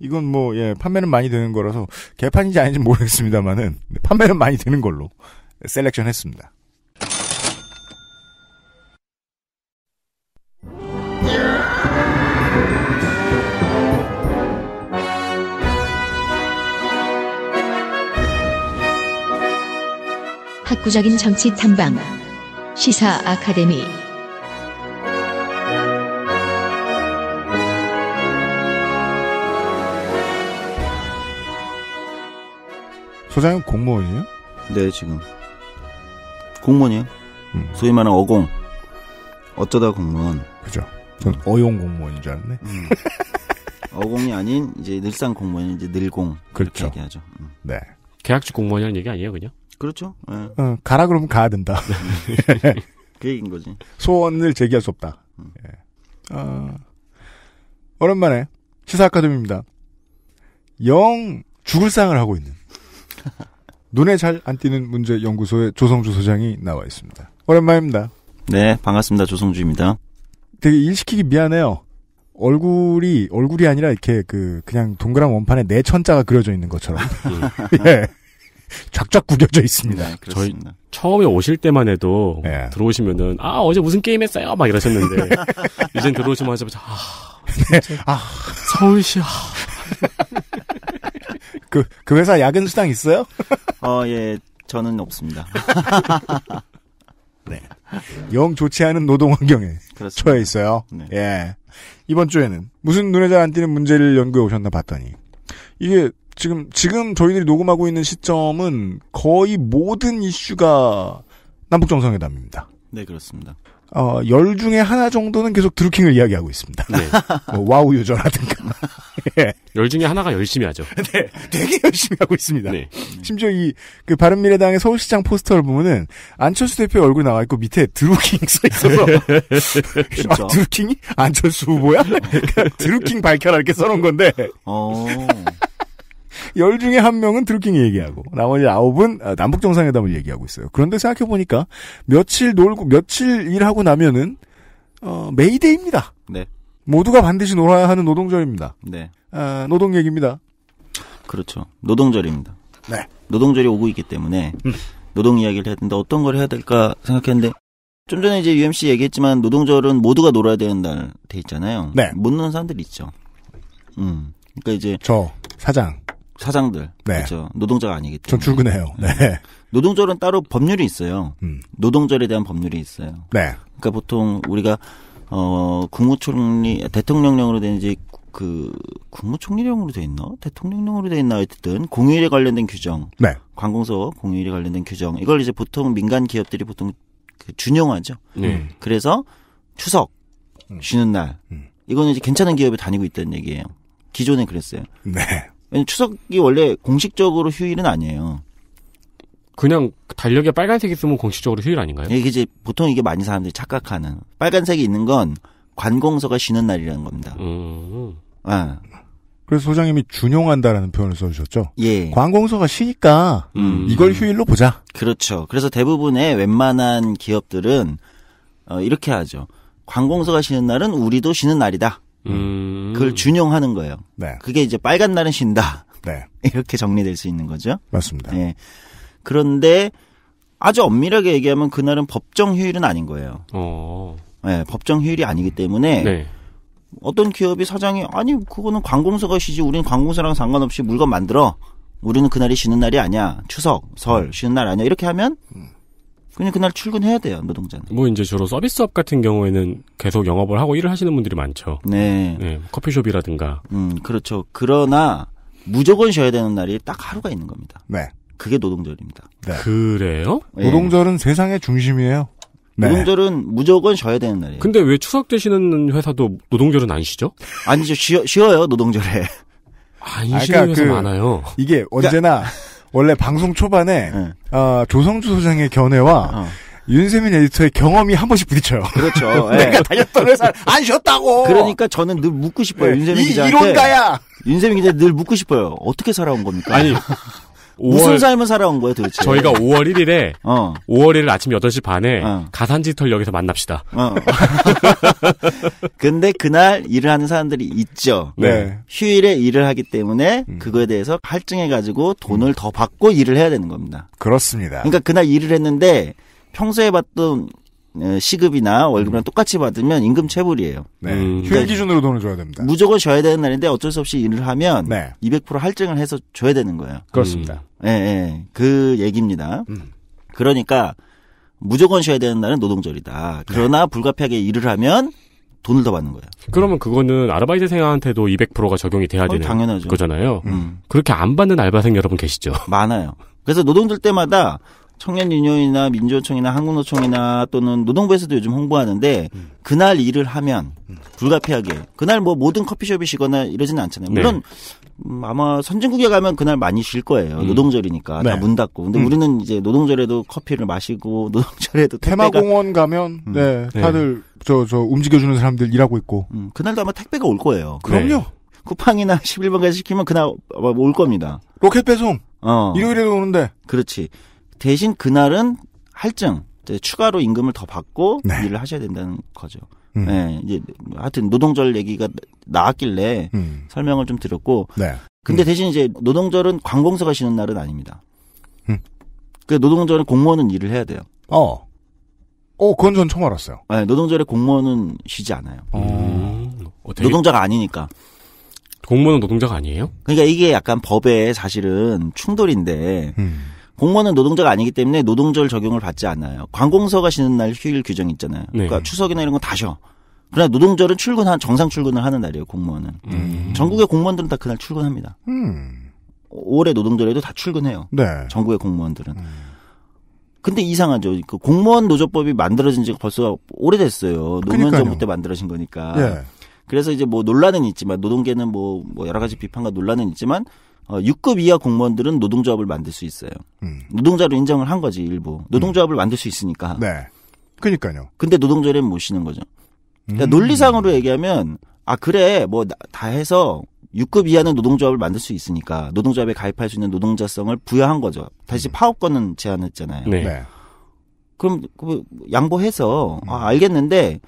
이건 뭐, 예, 판매는 많이 되는 거라서, 개판인지 아닌지 모르겠습니다만은, 판매는 많이 되는 걸로 셀렉션 했습니다. 학구적인 정치 탐방 시사 아카데미 소장님 공무원이에요? 네, 지금. 공무원이요. 에 음. 소위 말하는 어공. 어쩌다 공무원. 그죠. 전 어용 공무원인 줄 알았네. 음. 어공이 아닌 이제 늘상 공무원이 이제 늘공. 그렇죠. 얘기하죠. 음. 네. 계약직 공무원이라는 얘기 아니에요, 그냥? 그렇죠. 네. 어, 가라 그러면 가야 된다. 음. 그 얘기인 거지. 소원을 제기할 수 없다. 음. 예. 어, 오랜만에 시사 아카데미입니다. 영 죽을 상을 하고 있는 눈에 잘 안 띄는 문제 연구소의 조성주 소장이 나와 있습니다. 오랜만입니다. 네, 반갑습니다. 조성주입니다. 되게 일 시키기 미안해요. 얼굴이 얼굴이 아니라 이렇게 그 그냥 동그란 원판에 내 네 천자가 그려져 있는 것처럼 네. 예. 쫙쫙 구겨져 있습니다. 네, 저희 처음에 오실 때만 해도 예. 들어오시면은 아 어제 무슨 게임 했어요 막 이러셨는데 네. 이젠 들어오시면 하자마자 아, 네. 아 서울시 아 그, 그 회사 야근 수당 있어요? 어, 예. 저는 없습니다. 네. 영 좋지 않은 노동 환경에 그렇습니다. 처해 있어요. 네. 예. 이번 주에는 무슨 눈에 잘 안 띄는 문제를 연구해 오셨나 봤더니 이게 지금 지금 저희들이 녹음하고 있는 시점은 거의 모든 이슈가 남북 정상회담입니다. 네, 그렇습니다. 어, 열 중에 하나 정도는 계속 드루킹을 이야기하고 있습니다. 네. 뭐, 와우 유저라든가. 예. 열 중에 하나가 열심히 하죠. 네, 되게 열심히 하고 있습니다. 네. 심지어 이, 그, 바른미래당의 서울시장 포스터를 보면은, 안철수 대표 얼굴 나와 있고 밑에 드루킹 써 있어서. 아, 드루킹이? 안철수 후보야? 드루킹 밝혀라 이렇게 써놓은 건데. 어. 열 중에 한 명은 드루킹 얘기하고 나머지 아홉은 아, 남북 정상회담을 얘기하고 있어요. 그런데 생각해 보니까 며칠 놀고 며칠 일하고 나면은 어, 메이데이입니다. 네. 모두가 반드시 놀아야 하는 노동절입니다. 네. 아, 노동 얘기입니다. 그렇죠. 노동절입니다. 네. 노동절이 오고 있기 때문에 음. 노동 이야기를 해야 되는데 어떤 걸 해야 될까 생각했는데 좀 전에 이제 UMC 얘기했지만 노동절은 모두가 놀아야 되는 날돼 있잖아요. 네. 못 노는 사람들이 있죠. 음. 그러니까 이제 저 사장 사장들 네. 그렇죠 노동자가 아니기 때문에 전 출근해요. 네. 네. 노동절은 따로 법률이 있어요. 음. 노동절에 대한 법률이 있어요. 네. 그러니까 보통 우리가 어 국무총리 대통령령으로 된지 그 국무총리령으로 돼 있나 대통령령으로 돼 있나 어쨌든 공휴일에 관련된 규정, 네. 관공서 공휴일에 관련된 규정 이걸 이제 보통 민간 기업들이 보통 그 준용하죠. 네. 음. 그래서 추석 음. 쉬는 날 음. 이거는 이제 괜찮은 기업에 다니고 있다는 얘기예요. 기존에 그랬어요. 네. 왜냐면 추석이 원래 공식적으로 휴일은 아니에요. 그냥 달력에 빨간색 있으면 공식적으로 휴일 아닌가요? 이게 이제 보통 이게 많이 사람들이 착각하는 빨간색이 있는 건 관공서가 쉬는 날이라는 겁니다. 음. 아. 그래서 소장님이 준용한다라는 표현을 써주셨죠. 예. 관공서가 쉬니까 음. 이걸 휴일로 보자. 그렇죠. 그래서 대부분의 웬만한 기업들은 어, 이렇게 하죠. 관공서가 쉬는 날은 우리도 쉬는 날이다. 음. 음. 그걸 준용하는 거예요. 네. 그게 이제 빨간 날은 쉰다. 네. 이렇게 정리될 수 있는 거죠. 맞습니다. 예. 그런데 아주 엄밀하게 얘기하면 그날은 법정 휴일은 아닌 거예요. 어. 예, 법정 휴일이 아니기 때문에 네. 어떤 기업이 사장이 아니 그거는 관공서가 쉬지 우리는 관공서랑 상관없이 물건 만들어 우리는 그날이 쉬는 날이 아니야 추석 설 쉬는 날 아니야 이렇게 하면 음. 그냥 그날 출근해야 돼요 노동자는. 뭐 이제 주로 서비스업 같은 경우에는 계속 영업을 하고 일을 하시는 분들이 많죠. 네. 네 커피숍이라든가. 음 그렇죠. 그러나 무조건 쉬어야 되는 날이 딱 하루가 있는 겁니다. 네. 그게 노동절입니다. 네. 그래요? 네. 노동절은 세상의 중심이에요. 네. 노동절은 무조건 쉬어야 되는 날이에요. 근데 왜 추석 되시는 회사도 노동절은 안 쉬죠? 아니죠. 쉬어, 쉬어요 노동절에. 안 아, 쉬는 아, 그러니까 회사 그 많아요. 이게 언제나 그러니까... 원래 방송 초반에 네. 어, 조성주 소장의 견해와 어. 윤세민 에디터의 경험이 한 번씩 부딪혀요. 그렇죠. 예. 내가 다녔던 회사 안 쉬었다고. 그러니까 저는 늘 묻고 싶어요. 네. 윤세민 기자한테. 이론가야. 윤세민 기자 늘 묻고 싶어요. 어떻게 살아온 겁니까? 아니 무슨 삶을 살아온 거예요 도대체? 저희가 5월 1일에 어. 5월 1일 아침 8시 반에 어. 가산지털역에서 만납시다. 어. 근데 그날 일을 하는 사람들이 있죠. 네. 네. 휴일에 일을 하기 때문에 음. 그거에 대해서 할증해가지고 돈을 음. 더 받고 일을 해야 되는 겁니다. 그렇습니다. 그러니까 그날 일을 했는데 평소에 봤던 어, 시급이나 월급이랑 음. 똑같이 받으면 임금 체불이에요. 네. 음. 휴일 그러니까 기준으로 돈을 줘야 됩니다. 무조건 줘야 되는 날인데 어쩔 수 없이 일을 하면 네. 200% 할증을 해서 줘야 되는 거예요. 그렇습니다. 음. 예, 음. 예. 그 얘기입니다. 음. 그러니까 무조건 쉬어야 되는 날은 노동절이다. 네. 그러나 네. 불가피하게 일을 하면 돈을 더 받는 거예요. 그러면 그거는 아르바이트생한테도 200%가 적용이 돼야 어, 되는 당연하죠. 거잖아요. 음. 그렇게 안 받는 알바생 여러분 계시죠? 많아요. 그래서 노동절 때마다 청년유년이나 민주노총이나 한국노총이나 또는 노동부에서도 요즘 홍보하는데 음. 그날 일을 하면 음. 불가피하게 그날 뭐 모든 커피숍이 쉬거나 이러지는 않잖아요. 물론 네. 음, 아마 선진국에 가면 그날 많이 쉴 거예요. 음. 노동절이니까 네. 다문 닫고. 근데 음. 우리는 이제 노동절에도 커피를 마시고 노동절에도 테마공원 가면 음. 네, 네 다들 저저 저 움직여주는 사람들 일하고 있고. 그날도 아마 택배가 올 거예요. 네. 그럼요. 네. 쿠팡이나 11번까지 시키면 그날 올 겁니다. 로켓 배송. 어. 일요일에도 오는데. 그렇지. 대신 그날은 할증 추가로 임금을 더 받고 네. 일을 하셔야 된다는 거죠. 음. 네, 이제 하여튼 노동절 얘기가 나왔길래 음. 설명을 좀 드렸고. 네. 근데 음. 대신 이제 노동절은 관공서가 쉬는 날은 아닙니다. 음. 그 노동절은 공무원은 일을 해야 돼요. 어. 어, 그건 전 처음 알았어요. 네, 노동절에 공무원은 쉬지 않아요. 음. 어. 되 노동자가 아니니까. 공무원은 노동자가 아니에요? 그러니까 이게 약간 법에 사실은 충돌인데 음. 공무원은 노동자가 아니기 때문에 노동절 적용을 받지 않아요. 관공서가 쉬는 날 휴일 규정 있잖아요. 네. 그러니까 네. 추석이나 이런 건 다 쉬어. 그러나 노동절은 출근한 정상 출근을 하는 날이에요. 공무원은 음. 전국의 공무원들은 다 그날 출근합니다. 음. 올해 노동절에도 다 출근해요. 네. 전국의 공무원들은. 음. 근데 이상하죠. 그 공무원 노조법이 만들어진 지가 벌써 오래됐어요. 노무현 정부 때 만들어진 거니까. 예. 그래서 이제 뭐 논란은 있지만 노동계는 뭐, 뭐 여러 가지 비판과 논란은 있지만 어, 6급 이하 공무원들은 노동조합을 만들 수 있어요. 음. 노동자로 인정을 한 거지 일부. 노동조합을 음. 만들 수 있으니까. 네. 그니까요. 근데 노동조합은 모시는 거죠. 그러니까 음. 논리상으로 얘기하면 아 그래 뭐 다 해서 6급 이하는 노동조합을 만들 수 있으니까 노동조합에 가입할 수 있는 노동자성을 부여한 거죠. 다시 음. 파업권은 제한했잖아요. 네. 네. 그럼 그, 양보해서 아, 음. 알겠는데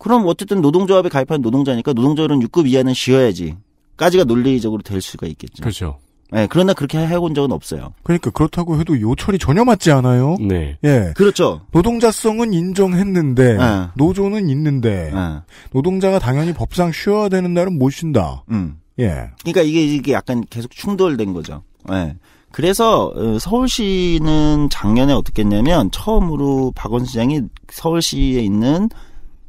그럼 어쨌든 노동조합에 가입한 노동자니까 노동조합은 6급 이하는 쉬어야지. 까지가 논리적으로 될 수가 있겠죠. 그렇죠. 예, 그러나 그렇게 해본 적은 없어요. 그러니까 그렇다고 해도 요철이 전혀 맞지 않아요. 네. 예. 그렇죠. 노동자성은 인정했는데 아. 노조는 있는데 아. 노동자가 당연히 법상 쉬어야 되는 날은 못 쉰다. 음. 예. 그러니까 이게 이게 약간 계속 충돌된 거죠. 예. 그래서 어, 서울시는 작년에 어떻게 했냐면 처음으로 박원순 시장이 서울시에 있는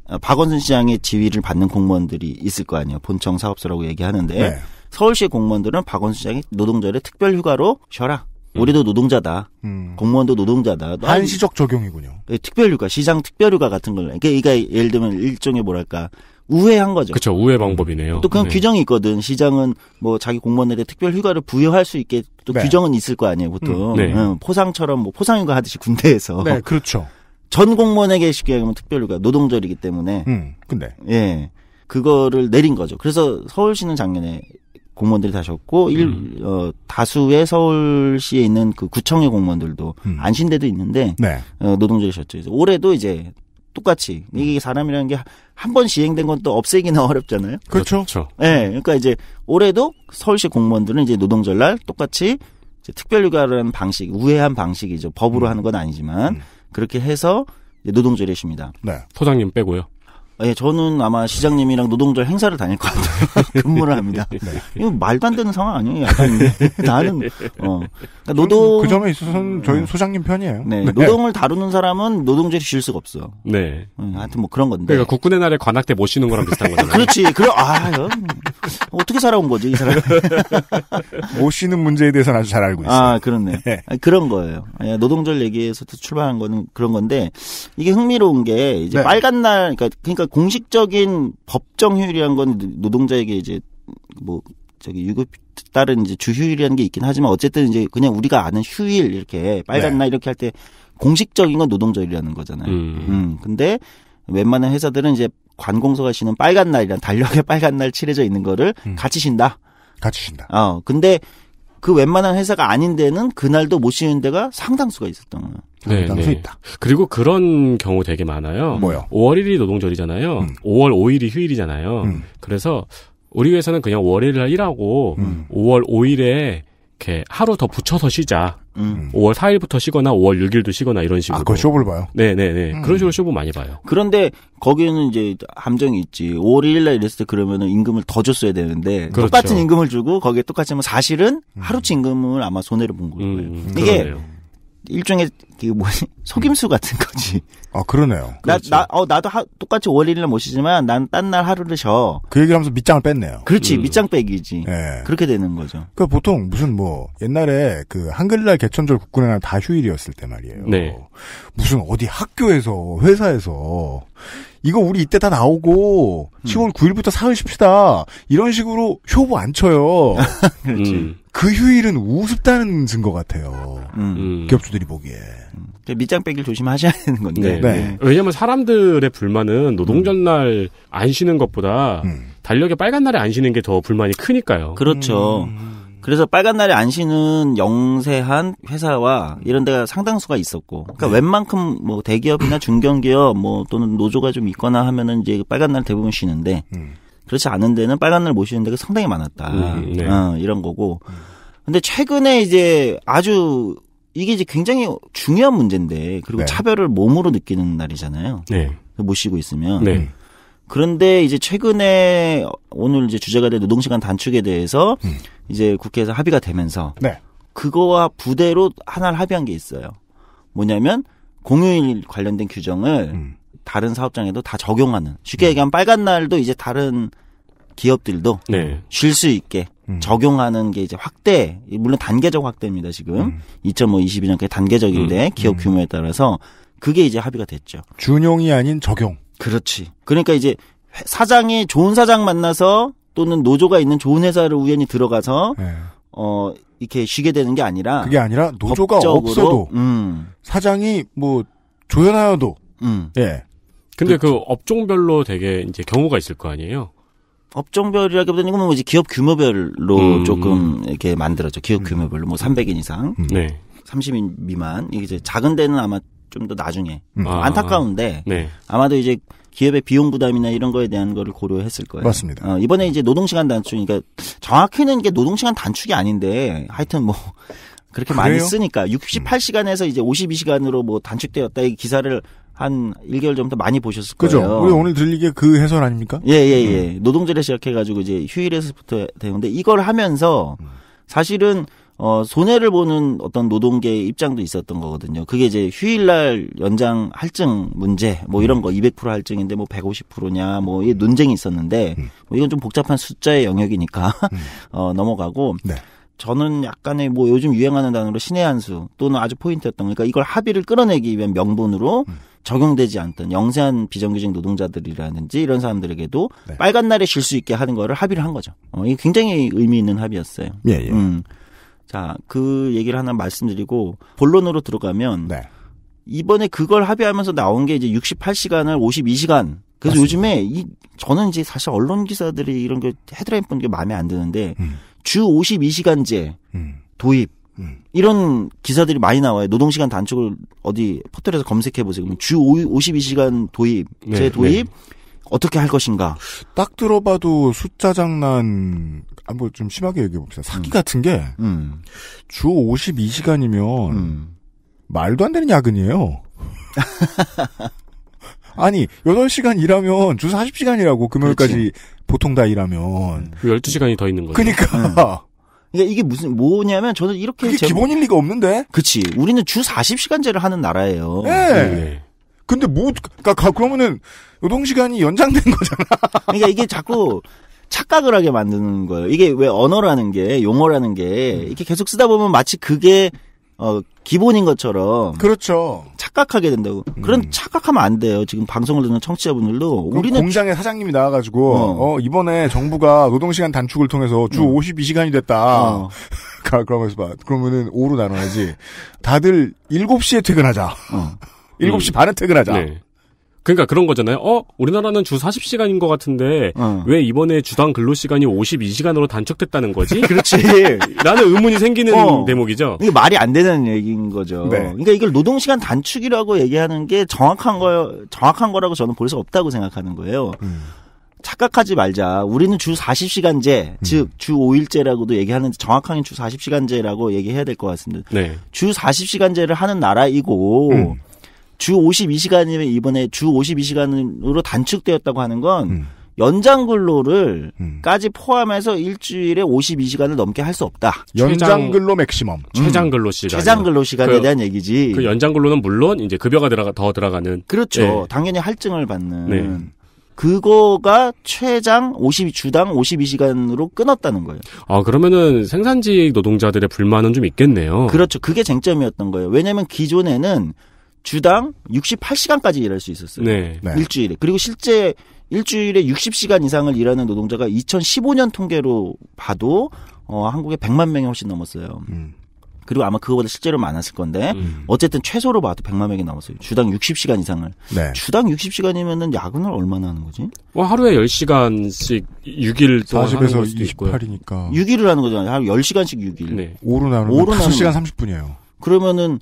어, 박원순 시장의 지위를 받는 공무원들이 있을 거 아니에요. 본청 사업소라고 얘기하는데 네. 서울시 공무원들은 박원순 시장이 노동절에 특별 휴가로 쉬어라. 우리도 노동자다. 음. 공무원도 노동자다. 한시적 적용이군요. 특별휴가, 시장 특별휴가 같은 걸로. 그러니까 예를 들면 일종의 뭐랄까 우회한 거죠. 그렇죠. 우회 방법이네요. 또 그런 네. 규정이 있거든. 시장은 뭐 자기 공무원들에 특별 휴가를 부여할 수 있게 또 네. 규정은 있을 거 아니에요, 보통. 음, 네. 응, 포상처럼 뭐 포상휴가 하듯이 군대에서. 네, 그렇죠. 전 공무원에게 쉽게 얘기하면 특별 휴가 노동절이기 때문에. 음, 근데. 예. 그거를 내린 거죠. 그래서 서울시는 작년에 공무원들이 다셨고 음. 일, 어, 다수의 서울시에 있는 그 구청의 공무원들도 음. 안신대도 있는데 네. 어, 노동절이 셨죠 그래서 올해도 이제 똑같이 이게 음. 사람이라는 게 한 번 시행된 건 또 없애기는 어렵잖아요. 그렇죠. 그렇죠. 예. 네, 그러니까 이제 올해도 서울시 공무원들은 이제 노동절 날 똑같이 이제 특별휴가라는 방식 우회한 방식이죠. 법으로 음. 하는 건 아니지만 음. 그렇게 해서 노동절에 쉽니다. 네. 소장님 빼고요. 아, 예, 저는 아마 시장님이랑 노동절 행사를 다닐 것 같아요. 근무를 합니다. 네. 이거 말도 안 되는 상황 아니에요? 약간 나는 어 그러니까 노동 그 점에 있어서는 음. 저희는 소장님 편이에요. 네, 네. 노동을 다루는 사람은 노동절이 쉴 수가 없어. 네. 음, 하여튼 뭐 그런 건데. 그러니까 국군의 날에 관악 때모시는 거랑 비슷한 거잖아요. 그렇지. 그럼 아 어떻게 살아온 거지 이 사람? 이못시는 문제에 대해서는 아주 잘 알고 있어요. 아 그렇네. 네. 그런 거예요. 노동절 얘기에서 출발한 거는 그런 건데 이게 흥미로운 게 이제 네. 빨간 날 그러니까 그러니까 공식적인 법정 휴일이란 건 노동자에게 이제 뭐 저기 유급 따른 이제 주휴일이라는 게 있긴 하지만 어쨌든 이제 그냥 우리가 아는 휴일 이렇게 빨간 네. 날 이렇게 할 때 공식적인 건 노동절이라는 거잖아요. 음. 음. 근데 웬만한 회사들은 이제 관공서가 쉬는 빨간 날이란 달력에 빨간 날 칠해져 있는 거를 음. 같이 쉰다. 같이 쉰다. 어. 근데 그 웬만한 회사가 아닌 데는 그날도 못 쉬는 데가 상당수가 있었던 거예요. 네, 네. 있다. 그리고 그런 경우 되게 많아요. 뭐요? 5월 1일이 노동절이잖아요. 음. 5월 5일이 휴일이잖아요. 음. 그래서 우리 회사는 그냥 월요일날 일하고 음. 5월 5일에 이렇게 하루 더 붙여서 쉬자. 음. 5월 4일부터 쉬거나 5월 6일도 쉬거나 이런 식으로. 아, 그걸 쇼를 봐요? 네네네. 네, 네. 음. 그런 식으로 쇼부 많이 봐요. 그런데 거기에는 이제 함정이 있지. 5월 1일날 이랬을 때 그러면은 임금을 더 줬어야 되는데. 그렇죠. 똑같은 임금을 주고 거기에 똑같이 하 사실은 음. 하루치 임금을 아마 손해를 본 거예요. 음, 이게 그러네요. 일종의 그 뭐지 속임수 같은 거지. 아 그러네요. 나나 그렇죠. 어, 나도 하, 똑같이 월요일 모시지만 난 딴 날 하루를 쉬어. 그 얘기를 하면서 밑장을 뺐네요. 그렇지 음. 밑장 빼기지. 네. 그렇게 되는 거죠. 그 보통 무슨 뭐 옛날에 그 한글날 개천절 국군의날 다 휴일이었을 때 말이에요. 네. 무슨 어디 학교에서 회사에서 이거 우리 이때 다 나오고 음. 10월 9일부터 사흘 쉽시다 이런 식으로 효부 안 쳐요. 그렇지. 음. 그 휴일은 우습다는 증거 같아요. 음. 음. 기업주들이 보기에. 음. 밑장 빼기를 조심하셔야 되는 건데. 네. 네. 네. 왜냐면 사람들의 불만은 노동 절날안 음. 쉬는 것보다 음. 달력에 빨간 날에 안 쉬는 게 더 불만이 크니까요. 그렇죠. 음. 그래서 빨간 날에 안 쉬는 영세한 회사와 이런 데가 상당수가 있었고, 그러니까 네. 웬만큼 뭐 대기업이나 중견기업 뭐 또는 노조가 좀 있거나 하면은 이제 빨간 날 대부분 쉬는데, 음. 그렇지 않은 데는 빨간 날 모시는 데가 상당히 많았다. 음, 네. 어, 이런 거고. 근데 최근에 이제 아주 이게 이제 굉장히 중요한 문제인데 그리고 네. 차별을 몸으로 느끼는 날이잖아요. 네. 모시고 있으면. 네. 그런데 이제 최근에 오늘 이제 주제가 된 노동시간 단축에 대해서 음. 이제 국회에서 합의가 되면서 네. 그거와 부대로 하나를 합의한 게 있어요. 뭐냐면 공휴일 관련된 규정을 음. 다른 사업장에도 다 적용하는 쉽게 음. 얘기하면 빨간 날도 이제 다른 기업들도 네. 쉴수 있게 음. 적용하는 게 이제 확대 물론 단계적 확대입니다 지금 음. 2.5 22년까지 단계적인데 음. 기업 음. 규모에 따라서 그게 이제 합의가 됐죠. 준용이 아닌 적용. 그렇지. 그러니까 이제 사장이 좋은 사장 만나서 또는 노조가 있는 좋은 회사를 우연히 들어가서 네. 어 이렇게 쉬게 되는 게 아니라 그게 아니라 노조가 법적으로, 없어도 음. 사장이 뭐 조연하여도 음. 예 근데 그, 그 업종별로 되게 이제 경우가 있을 거 아니에요? 업종별이라기보다는 뭐 이제 기업 규모별로 음, 음. 조금 이렇게 만들어져 기업 규모별로 뭐 300인 이상, 음. 네. 30인 미만 이제 작은 데는 아마 좀 더 나중에 음. 안타까운데 아. 네. 아마도 이제 기업의 비용 부담이나 이런 거에 대한 거를 고려했을 거예요. 맞습니다. 어, 이번에 이제 노동시간 단축, 그러니까 정확히는 이게 노동시간 단축이 아닌데 하여튼 뭐 그렇게 그래요? 많이 쓰니까 68시간에서 이제 52시간으로 뭐 단축되었다 이 기사를 한 1개월 전부터 많이 보셨을 거예요. 우리 오늘 들리게 그 해설 아닙니까? 예, 예, 예. 음. 노동절에 시작해가지고 이제 휴일에서부터 되는데 이걸 하면서 음. 사실은 어, 손해를 보는 어떤 노동계의 입장도 있었던 거거든요. 그게 이제 휴일날 연장 할증 문제, 뭐 음. 이런 거, 200% 할증인데 뭐 150%냐, 뭐이 논쟁이 있었는데, 음. 뭐 이건 좀 복잡한 숫자의 영역이니까, 어, 넘어가고, 네. 저는 약간의 뭐 요즘 유행하는 단어로 신의 한수 또는 아주 포인트였던 거니까 그러니까 이걸 합의를 끌어내기 위한 명분으로 음. 적용되지 않던 영세한 비정규직 노동자들이라든지 이런 사람들에게도 네. 빨간 날에 쉴 수 있게 하는 거를 합의를 한 거죠. 어, 이 굉장히 의미 있는 합의였어요. 예, 예. 음. 자, 그 얘기를 하나 말씀드리고 본론으로 들어가면 네. 이번에 그걸 합의하면서 나온 게 이제 68시간을 52시간 그래서 맞습니다. 요즘에 이 저는 이제 사실 언론 기사들이 이런 게 헤드라인 뽑는 게 마음에 안 드는데 음. 주 52시간제 음. 도입 음. 이런 기사들이 많이 나와요. 노동시간 단축을 어디 포털에서 검색해 보세요. 그럼 주 52시간 도입, 네, 제 도입 네. 어떻게 할 것인가? 딱 들어봐도 숫자 장난 한번 좀 심하게 얘기해 봅시다. 사기 음. 같은 게주 음. 52시간이면 음. 말도 안 되는 야근이에요. 아니, 8시간 일하면 주 40시간이라고 금요일까지 그렇 보통 다 일하면. 그 12시간이 더 있는 거죠. 그니까. 음. 그러니까 이게 무슨 뭐냐면 저는 이렇게 그게 제... 기본일 리가 없는데. 그치. 우리는 주 40시간제를 하는 나라예요. 네. 네. 근데 뭐 그러니까 그러면은 노동 시간이 연장된 거잖아. 그러니까 이게 자꾸 착각을 하게 만드는 거예요. 이게 왜 언어라는 게 용어라는 게 음. 이렇게 계속 쓰다 보면 마치 그게 어, 기본인 것처럼. 그렇죠. 착각하게 된다고. 음. 그런 착각하면 안 돼요. 지금 방송을 듣는 청취자분들도. 우리는. 공장에 사장님이 나와가지고, 어. 어 이번에 정부가 노동시간 단축을 통해서 주 음. 52시간이 됐다. 어. 그러면서 봐. 그러면은 오로 나눠야지. 다들 7시에 퇴근하자. 어. 7시 음. 반에 퇴근하자. 네. 그러니까 그런 거잖아요. 어, 우리나라는 주 40시간인 것 같은데 어. 왜 이번에 주당 근로 시간이 52시간으로 단축됐다는 거지? 그렇지. 라는 의문이 생기는 어. 대목이죠. 이게 말이 안 되는 얘기인 거죠. 네. 그러니까 이걸 노동 시간 단축이라고 얘기하는 게 정확한 거 정확한 거라고 저는 볼 수 없다고 생각하는 거예요. 음. 착각하지 말자. 우리는 주 40시간제, 음. 즉, 주 5일제라고도 얘기하는 정확하게 주 40시간제라고 얘기해야 될 것 같습니다. 네. 주 40시간제를 하는 나라이고, 음. 주 52시간이면 이번에 주 52시간으로 단축되었다고 하는 건 음. 연장 근로를 음. 까지 포함해서 일주일에 52시간을 넘게 할 수 없다. 연장 근로 맥시멈. 음. 최장 근로 시간. 최장 근로 시간에 그, 대한 얘기지. 그 연장 근로는 물론 이제 급여가 들어가 더 들어가는 그렇죠. 네. 당연히 할증을 받는 네. 그거가 최장 50 주당 52시간으로 끊었다는 거예요. 아, 그러면은 생산직 노동자들의 불만은 좀 있겠네요. 그렇죠. 그게 쟁점이었던 거예요. 왜냐면 하 기존에는 주당 68시간까지 일할 수 있었어요. 네. 네. 일주일에. 그리고 실제 일주일에 60시간 이상을 일하는 노동자가 2015년 통계로 봐도 어, 한국에 100만 명이 훨씬 넘었어요. 음. 그리고 아마 그거보다 실제로 많았을 건데 음. 어쨌든 최소로 봐도 100만 명이 넘었어요. 주당 60시간 이상을. 네. 주당 60시간이면은 야근을 얼마나 하는 거지? 와 뭐 하루에 10시간씩 6일 동안 40에서 28이니까. 6일을 하는 거잖아요. 하루 10시간씩 6일. 네. 5로 나누면 5로 5시간 30분이에요. 그러면은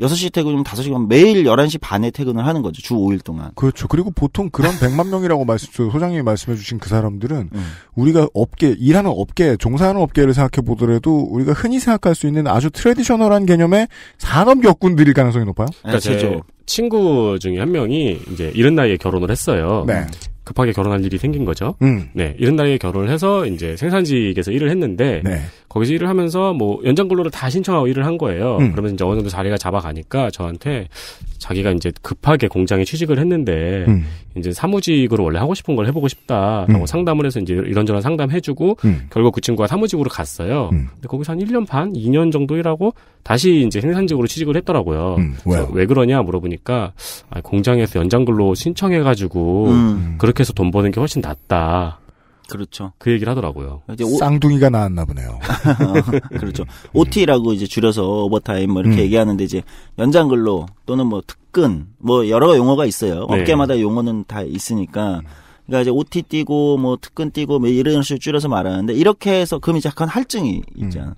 여섯 시 퇴근이면 다섯 시면 매일 열한 시 반에 퇴근을 하는 거죠. 주 5일 동안. 그렇죠. 그리고 보통 그런 100만 명이라고 말씀, 소장님이 말씀해 주신 그 사람들은 음. 우리가 업계, 일하는 업계, 종사하는 업계를 생각해 보더라도 우리가 흔히 생각할 수 있는 아주 트레디셔널한 개념의 산업 역군들일 가능성이 높아요? 네, 그러니까 그렇죠. 그러니까 친구 중에 한 명이 이제 이런 나이에 결혼을 했어요. 네. 급하게 결혼할 일이 생긴 거죠. 음. 네, 이런 나이에 결혼을 해서 이제 생산직에서 일을 했는데 네. 거기서 일을 하면서 뭐 연장 근로를 다 신청하고 일을 한 거예요. 음. 그러면 이제 어느 정도 자리가 잡아가니까 저한테 자기가 이제 급하게 공장에 취직을 했는데 음. 이제 사무직으로 원래 하고 싶은 걸 해보고 싶다라고 음. 상담을 해서 이제 이런저런 상담해주고 음. 결국 그 친구가 사무직으로 갔어요. 음. 근데 거기서 한 1년 반, 2년 정도 일하고 다시 이제 생산직으로 취직을 했더라고요. 음. 그래서 왜 그러냐 물어보니까 아, 공장에서 연장근로 신청해가지고 음. 음. 그렇게 해서 돈 버는 게 훨씬 낫다. 그렇죠. 그 얘기를 하더라고요. 이제 오... 쌍둥이가 나왔나 보네요. 그렇죠. OT라고 이제 줄여서 오버타임 뭐 이렇게 음. 얘기하는데 이제 연장 근로 또는 뭐 특근 뭐 여러 용어가 있어요. 네. 업계마다 용어는 다 있으니까. 그러니까 이제 OT 뛰고 뭐 특근 뛰고 뭐 이런 식으로 줄여서 말하는데 이렇게 해서 그럼 이제 약간 할증이 있잖아. 음.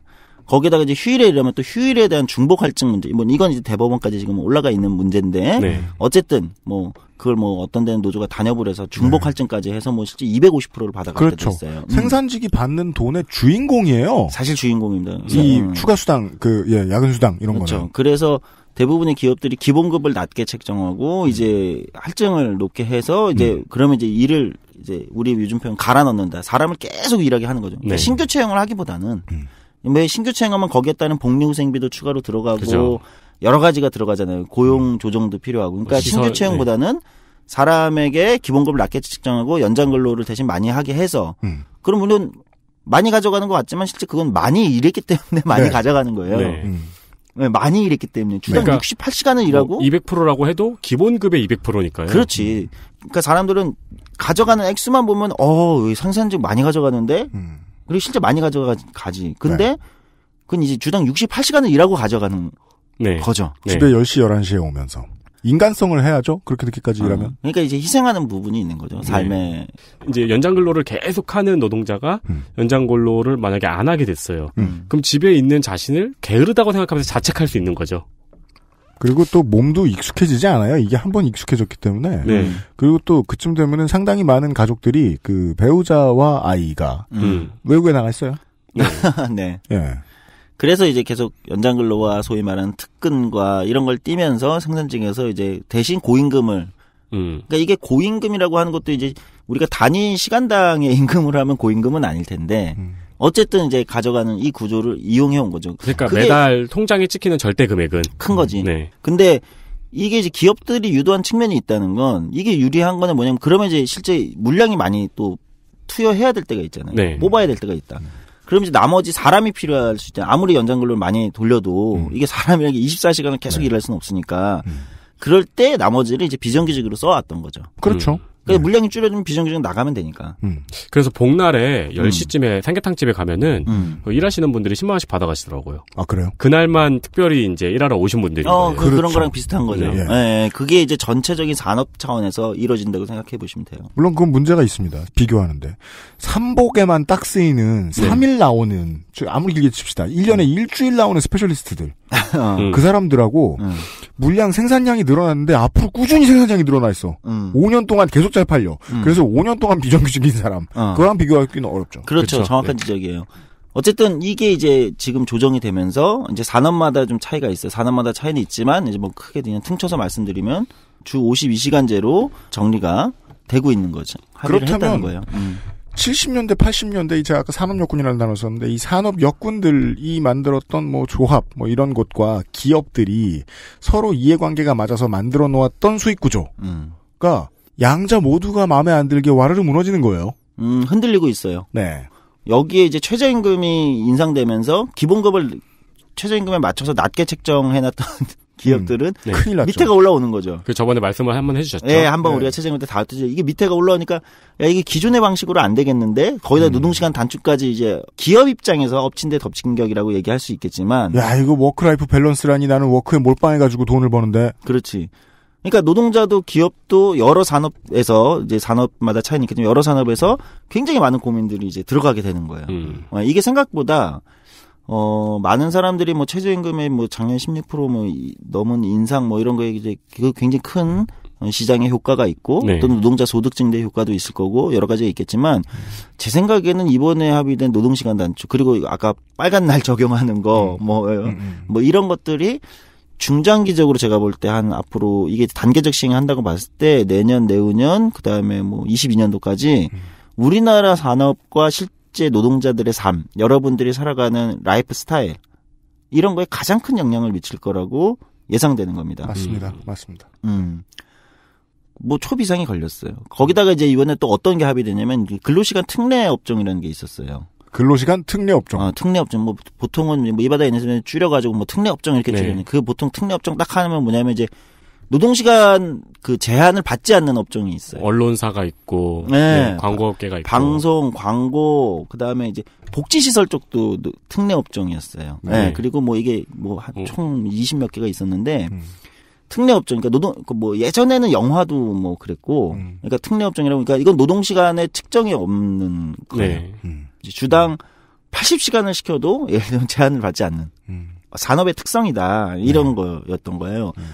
거기다가 이제 휴일에 이러면 또 휴일에 대한 중복 할증 문제. 뭐 이건 이제 대법원까지 지금 올라가 있는 문제인데 네. 어쨌든 뭐 그걸 뭐 어떤 데는 노조가 단협을해서 중복 네. 할증까지 해서 뭐 실제 250%를 받아갈 그렇죠. 때어요 음. 생산직이 받는 돈의 주인공이에요. 사실 주인공입니다. 이 네. 음. 추가 수당 그 예, 야근 수당 이런 그렇죠. 그래서 대부분의 기업들이 기본급을 낮게 책정하고 음. 이제 할증을 높게 해서 이제 음. 그러면 이제 일을 이제 우리 요즘 표현 갈아 넣는다. 사람을 계속 일하게 하는 거죠. 그러니까 네. 신규 채용을 하기보다는 음. 왜 신규 채용하면 거기에 따른 복리후생비도 추가로 들어가고 그죠. 여러 가지가 들어가잖아요. 고용 음. 조정도 필요하고. 그러니까 시설, 신규 네. 채용보다는 네. 사람에게 기본급을 낮게 측정하고 연장 근로를 대신 많이 하게 해서 음. 그럼 물론 많이 가져가는 것 같지만 실제 그건 많이 일했기 때문에 많이 네. 가져가는 거예요. 네. 음. 음. 네, 많이 일했기 때문에 네. 주당 그러니까 68시간을 일하고 뭐 200%라고 해도 기본급의 200%니까요. 그렇지. 음. 그러니까 사람들은 가져가는 액수만 보면 어, 상산직 많이 가져가는데 음. 그리고 실제 많이 가져가지. 네. 근데 그건 이제 주당 68시간을 일하고 가져가는 네. 거죠. 네. 집에 10시, 11시에 오면서. 인간성을 해야죠. 그렇게 늦게까지 어, 일하면. 그러니까 이제 희생하는 부분이 있는 거죠. 삶에 네. 이제 연장 근로를 계속하는 노동자가 음. 연장 근로를 만약에 안 하게 됐어요. 음. 그럼 집에 있는 자신을 게으르다고 생각하면서 자책할 수 있는 거죠. 그리고 또 몸도 익숙해지지 않아요. 이게 한 번 익숙해졌기 때문에. 네. 그리고 또 그쯤 되면은 상당히 많은 가족들이 그 배우자와 아이가 음. 외국에 나갔어요 네. 네. 예. 그래서 이제 계속 연장 근로와 소위 말하는 특근과 이런 걸띄면서 생산직에서 이제 대신 고임금을 음. 그러니까 이게 고임금이라고 하는 것도 이제 우리가 단위 시간당의 임금으로 하면 고임금은 아닐 텐데 음. 어쨌든 이제 가져가는 이 구조를 이용해 온 거죠. 그러니까 매달 통장에 찍히는 절대 금액은 큰 거지. 음, 네. 근데 이게 이제 기업들이 유도한 측면이 있다는 건 이게 유리한 거는 뭐냐면 그러면 이제 실제 물량이 많이 또 투여해야 될 때가 있잖아요. 네. 뽑아야 될 때가 있다. 그럼 이제 나머지 사람이 필요할 수 있잖아요. 아무리 연장근로를 많이 돌려도 음. 이게 사람이라는 게 24시간을 계속 네. 일할 수는 없으니까 음. 그럴 때 나머지를 이제 비정규직으로 써왔던 거죠. 그렇죠. 음. 그래서 네. 물량이 줄어지면 비정규직 나가면 되니까. 음. 그래서 복날에 10시쯤에 음. 삼계탕집에 가면은 음. 그 일하시는 분들이 10만 원씩 받아가시더라고요. 아 그래요? 그날만 특별히 이제 일하러 오신 분들이. 어, 그, 그렇죠. 그런 거랑 비슷한 거죠. 예. 네. 네. 그게 이제 전체적인 산업 차원에서 이루어진다고 생각해 보시면 돼요. 물론 그건 문제가 있습니다. 비교하는데 삼복에만 딱 쓰이는 3일 나오는 아무리 길게 칩시다. 1년에 음. 일주일 나오는 스페셜리스트들. 음. 그 사람들하고 음. 물량 생산량이 늘어났는데 앞으로 꾸준히 생산량이 늘어나 있어. 5년 음. 동안 계속 잘 팔려. 음. 그래서 5년 동안 비정규직인 사람. 어. 그거랑 비교하기는 어렵죠. 그렇죠. 그렇죠? 정확한 네. 지적이에요. 어쨌든 이게 이제 지금 조정이 되면서 이제 산업마다 좀 차이가 있어요. 산업마다 차이는 있지만 이제 뭐 크게 그냥 퉁쳐서 말씀드리면 주 52시간제로 정리가 되고 있는 거죠. 그렇다다는 거예요. 음. 70년대, 80년대 이제 아까 산업여군이라는 단어 썼는데 이 산업여군들이 만들었던 뭐 조합 뭐 이런 곳과 기업들이 서로 이해관계가 맞아서 만들어 놓았던 수익구조가 음. 양자 모두가 마음에 안 들게 와르르 무너지는 거예요. 음, 흔들리고 있어요. 네. 여기에 이제 최저임금이 인상되면서 기본급을 최저임금에 맞춰서 낮게 책정해놨던 기업들은 음, 네. 큰일 났죠. 밑에가 올라오는 거죠. 그 저번에 말씀을 한 번 해주셨죠. 예, 한번 네. 우리가 채증할 때 다투죠. 이게 밑에가 올라오니까 야 이게 기존의 방식으로 안 되겠는데 거기다 음. 노동시간 단축까지 이제 기업 입장에서 엎친 데 덮친 격이라고 얘기할 수 있겠지만 야 이거 워크라이프 밸런스라니 나는 워크에 몰빵해가지고 돈을 버는데 그렇지. 그러니까 노동자도 기업도 여러 산업에서 이제 산업마다 차이는 있겠지만 여러 산업에서 굉장히 많은 고민들이 이제 들어가게 되는 거예요. 음. 어, 이게 생각보다 어, 많은 사람들이 뭐 최저임금의 뭐 작년 16%뭐 넘은 인상 뭐 이런 거에 이제 그 굉장히 큰 시장에 효과가 있고 네. 또 노동자 소득 증대 효과도 있을 거고 여러 가지가 있겠지만 제 생각에는 이번에 합의된 노동시간 단축 그리고 아까 빨간 날 적용하는 거뭐뭐 음. 어, 음, 음. 뭐 이런 것들이 중장기적으로 제가 볼 때 한 앞으로 이게 단계적 시행한다고 봤을 때 내년 내후년 그다음에 뭐 22년도까지 음. 우리나라 산업과 실 실제 노동자들의 삶, 여러분들이 살아가는 라이프 스타일 이런 거에 가장 큰 영향을 미칠 거라고 예상되는 겁니다. 맞습니다. 음. 맞습니다. 음. 뭐 초비상이 걸렸어요. 거기다가 이제 이번에 또 어떤 게 합의되냐면 근로시간 특례 업종이라는 게 있었어요. 근로시간 특례 업종. 아, 특례 업종. 뭐 보통은 뭐이 바다에 있는 사람 줄여가지고 뭐 특례 업종 이렇게 네. 줄이는 네. 그 보통 특례 업종 딱 하면 뭐냐면 이제 노동시간 그 제한을 받지 않는 업종이 있어요. 언론사가 있고, 네. 네, 광고업계가 있고, 방송, 광고, 그 다음에 이제 복지시설 쪽도 특례 업종이었어요. 네. 네. 그리고 뭐 이게 뭐 총20몇 음. 개가 있었는데, 음. 특례 업종, 그러니까 노동, 그 뭐 예전에는 영화도 뭐 그랬고, 음. 그러니까 특례 업종이라고, 그러니까 이건 노동 시간에 측정이 없는 거예요. 네. 음. 주당 80시간을 시켜도 예를 들면 제한을 받지 않는 음. 산업의 특성이다 이런 네. 거였던 거예요. 음.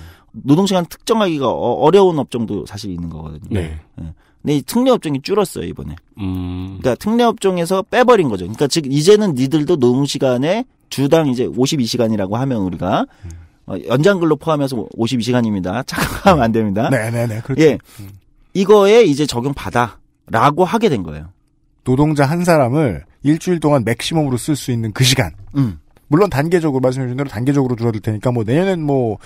노동시간 특정하기가 어, 어려운 업종도 사실 있는 거거든요. 네. 예. 근데 이 특례 업종이 줄었어요 이번에. 음. 그러니까 특례 업종에서 빼버린 거죠. 그러니까 즉 이제는 니들도 노동 시간에 주당 이제 52시간이라고 하면 우리가 음. 어, 연장 근로 포함해서 52시간입니다. 착각하면 안 됩니다. 네네네. 그렇죠. 예, 음. 이거에 이제 적용 받아라고 하게 된 거예요. 노동자 한 사람을 일주일 동안 맥시멈으로 쓸 수 있는 그 시간. 음. 물론 단계적으로 말씀해 주신 대로 단계적으로 줄어들 테니까 뭐 내년엔 뭐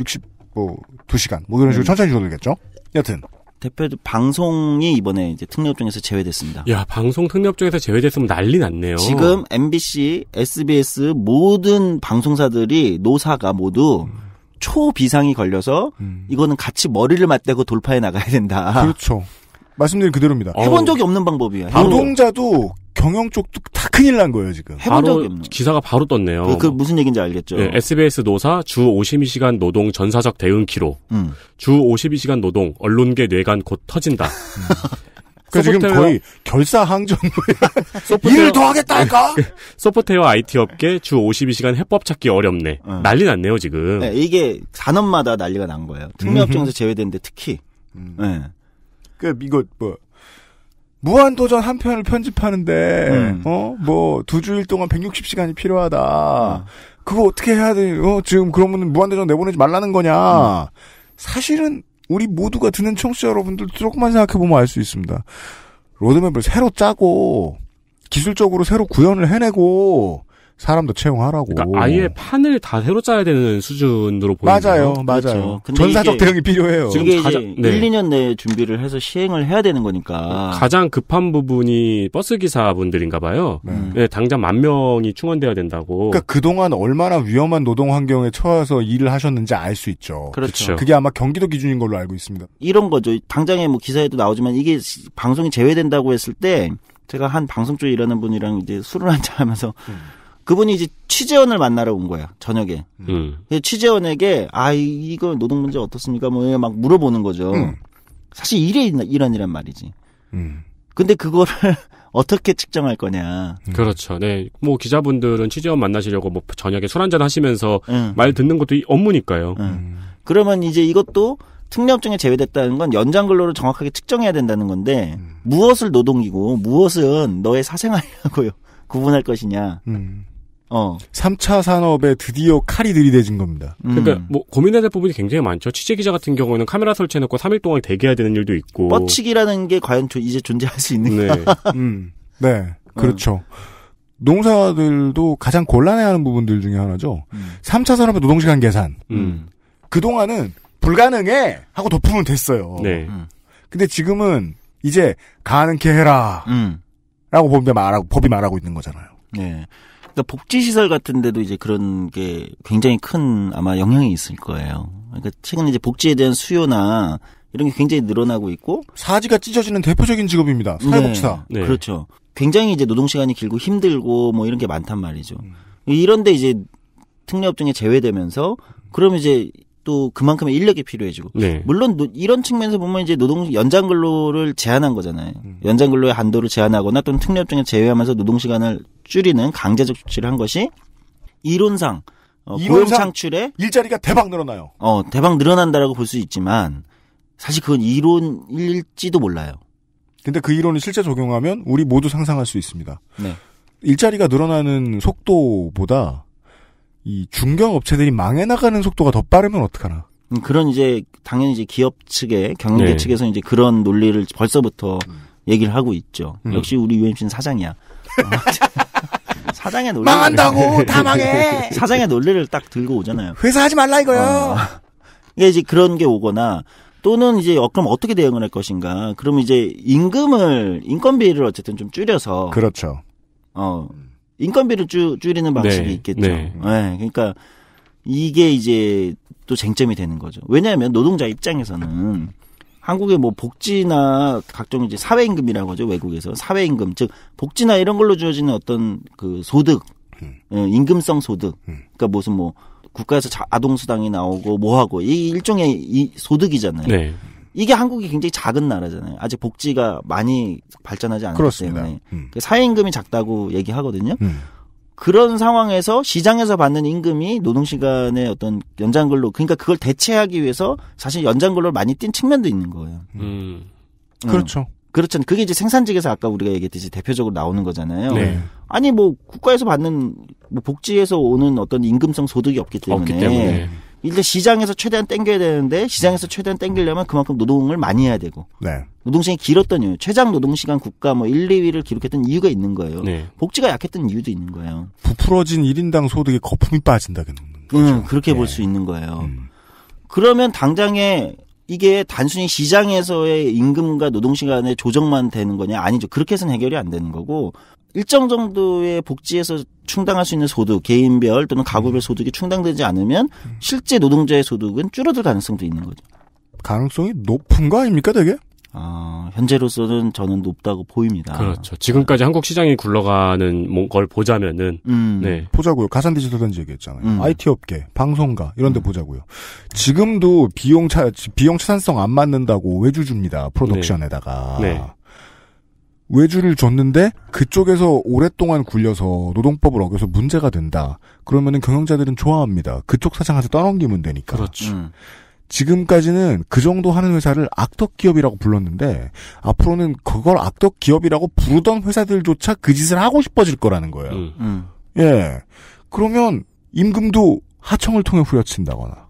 60, 뭐, 두 시간. 뭐 이런 식으로 음. 천천히 줄어겠죠 여튼. 대표 방송이 이번에 이제 특례업 중에서 제외됐습니다. 야 방송 특례업 중에서 제외됐으면 난리 났네요. 지금 MBC, SBS 모든 방송사들이 노사가 모두 음. 초비상이 걸려서 음. 이거는 같이 머리를 맞대고 돌파해 나가야 된다. 그렇죠. 말씀드린 그대로입니다. 해본 적이 없는 방법이에요. 노동자도 경영 쪽도 다 큰일 난 거예요 지금. 바로 기사가 바로 떴네요. 그, 그 무슨 얘기인지 알겠죠. 네, SBS 노사 주 52시간 노동 전사적 대응 키로 음. 주 52시간 노동 언론계 뇌관 곧 터진다. 그 지금 거의 결사 항전 일을 더 하겠다 할까? 소프트웨어 IT 업계 주 52시간 해법 찾기 어렵네. 음. 난리 났네요 지금. 네, 이게 산업마다 난리가 난 거예요. 특례업종에서 음. 제외되는데 특히. 음. 네. 그 이거 뭐 무한도전 한 편을 편집하는데, 음. 어, 뭐, 두 주일 동안 160시간이 필요하다. 음. 그거 어떻게 해야 되니? 어, 지금 그러면 무한도전 내보내지 말라는 거냐. 음. 사실은 우리 모두가 듣는 청취자 여러분들 조금만 생각해보면 알 수 있습니다. 로드맵을 새로 짜고, 기술적으로 새로 구현을 해내고, 사람도 채용하라고. 그러니까 아예 판을 다 새로 짜야 되는 수준으로 보이네요. 맞아요, 그렇죠. 맞아요. 그렇죠. 전사적 대응이 필요해요. 지금 이게 가장, 네. 1, 2년 내에 준비를 해서 시행을 해야 되는 거니까. 가장 급한 부분이 버스 기사분들인가 봐요. 네. 네, 당장 만 명이 충원돼야 된다고. 그러니까 그동안 얼마나 위험한 노동 환경에 처해서 일을 하셨는지 알 수 있죠. 그렇죠. 그렇죠. 그게 아마 경기도 기준인 걸로 알고 있습니다. 이런 거죠. 당장에 뭐 기사에도 나오지만 이게 방송이 제외된다고 했을 때 제가 한 방송 쪽에 일하는 분이랑 이제 술을 한잔 하면서 음. 그분이 이제 취재원을 만나러 온 거야 저녁에. 음. 음. 취재원에게 아 이거 노동 문제 어떻습니까? 뭐막 물어보는 거죠. 음. 사실 일의 일환이란 말이지. 음. 근데 그거를 어떻게 측정할 거냐. 음. 그렇죠. 네. 뭐 기자분들은 취재원 만나시려고 뭐 저녁에 술 한잔 하시면서 음. 말 듣는 것도 업무니까요. 음. 그러면 이제 이것도 특례업종에 제외됐다는 건 연장 근로를 정확하게 측정해야 된다는 건데 무엇을 노동이고 무엇은 너의 사생활이라고요. 구분할 것이냐. 음. 어. 3차 산업에 드디어 칼이 들이대진 겁니다. 그러니까 음. 그러니까 뭐 고민해야 될 부분이 굉장히 많죠. 취재 기자 같은 경우에는 카메라 설치해놓고 3일 동안 대기해야 되는 일도 있고. 뻗치기라는 게 과연 이제 존재할 수 있는가? 네, 음. 네. 그렇죠. 음. 농사들도 가장 곤란해하는 부분들 중에 하나죠. 음. 3차 산업의 노동시간 계산. 음. 그 동안은 불가능해 하고 덮으면 됐어요. 네. 음. 근데 지금은 이제 가능케 해라. 음. 라고 법이 말하고 법이 말하고 있는 거잖아요. 네. 그러니까 복지시설 같은 데도 이제 그런 게 굉장히 큰 아마 영향이 있을 거예요. 그러니까 최근에 이제 복지에 대한 수요나 이런 게 굉장히 늘어나고 있고 사지가 찢어지는 대표적인 직업입니다. 사회복지사. 네. 네. 그렇죠. 굉장히 이제 노동 시간이 길고 힘들고 뭐 이런 게 많단 말이죠. 음. 이런데 이제 특례업종에 제외되면서 그러면 이제 또 그만큼의 인력이 필요해지고 네. 물론 노, 이런 측면에서 보면 이제 노동 연장 근로를 제한한 거잖아요. 음. 연장 근로의 한도를 제한하거나 또는 특례업종에 제외하면서 노동 시간을 줄이는 강제적 조치를 한 것이 이론상 어, 고용 창출에 일자리가 대박 늘어나요. 어, 대박 늘어난다라고 볼 수 있지만 사실 그건 이론일지도 몰라요. 근데 그 이론을 실제 적용하면 우리 모두 상상할 수 있습니다. 네. 일자리가 늘어나는 속도보다 이 중견 업체들이 망해 나가는 속도가 더 빠르면 어떡하나. 음, 그런 이제 당연히 이제 기업 측에 경영계 네. 측에서 이제 그런 논리를 벌써부터 음. 얘기를 하고 있죠. 음. 역시 우리 유엠씨는 사장이야. 사장의 논리 망한다고 다 망해. 사장의 논리를 딱 들고 오잖아요. 회사 하지 말라 이거요. 아, 이게 이제 그런 게 오거나 또는 이제 어, 그럼 어떻게 대응을 할 것인가? 그럼 이제 임금을 인건비를 어쨌든 좀 줄여서 그렇죠. 어 인건비를 줄, 줄이는 방식이 네. 있겠죠. 네. 네. 그러니까 이게 이제 또 쟁점이 되는 거죠. 왜냐하면 노동자 입장에서는 한국의 뭐 복지나 각종 이제 사회임금이라고 하죠 외국에서 사회임금 즉 복지나 이런 걸로 주어지는 어떤 그 소득 음. 임금성 소득 음. 그러니까 무슨 뭐 국가에서 아동수당이 나오고 뭐하고 이 일종의 이 소득이잖아요. 네. 이게 한국이 굉장히 작은 나라잖아요. 아직 복지가 많이 발전하지 않기 그렇습니다. 때문에 음. 그 사회임금이 작다고 얘기하거든요. 음. 그런 상황에서 시장에서 받는 임금이 노동시간의 어떤 연장근로 그러니까 그걸 대체하기 위해서 사실 연장근로를 많이 뛴 측면도 있는 거예요. 음. 음. 그렇죠. 그렇죠. 그게 이제 생산직에서 아까 우리가 얘기했듯이 대표적으로 나오는 거잖아요. 네. 아니 뭐 국가에서 받는 뭐 복지에서 오는 어떤 임금성 소득이 없기 때문에, 없기 때문에. 일단 시장에서 최대한 땡겨야 되는데 시장에서 최대한 땡기려면 그만큼 노동을 많이 해야 되고 네. 노동시간이 길었던 이유 최장 노동시간 국가 뭐 1, 2위를 기록했던 이유가 있는 거예요 네. 복지가 약했던 이유도 있는 거예요 부풀어진 1인당 소득의 거품이 빠진다는 거죠 음, 그렇게 네. 볼수 예. 있는 거예요 음. 그러면 당장에 이게 단순히 시장에서의 임금과 노동시간의 조정만 되는 거냐 아니죠 그렇게 해서는 해결이 안 되는 거고 일정 정도의 복지에서 충당할 수 있는 소득, 개인별 또는 가구별 음. 소득이 충당되지 않으면 음. 실제 노동자의 소득은 줄어들 가능성도 있는 거죠. 가능성이 높은 거 아닙니까, 되게? 아, 현재로서는 저는 높다고 보입니다. 그렇죠. 지금까지 네. 한국 시장이 굴러가는 뭐 걸 보자면은 음. 네. 보자고요. 가산 디지털 단지 얘기했잖아요. 음. IT 업계, 방송가 이런 데 음. 보자고요. 지금도 비용 차 비용 추산성 안 맞는다고 외주 줍니다. 프로덕션에다가. 네. 네. 외주를 줬는데 그쪽에서 오랫동안 굴려서 노동법을 어겨서 문제가 된다. 그러면은 경영자들은 좋아합니다. 그쪽 사장한테 떠넘기면 되니까. 그렇죠. 음. 지금까지는 그 정도 하는 회사를 악덕 기업이라고 불렀는데 앞으로는 그걸 악덕 기업이라고 부르던 회사들조차 그 짓을 하고 싶어질 거라는 거예요. 예. 음. 예. 그러면 임금도 하청을 통해 후려친다거나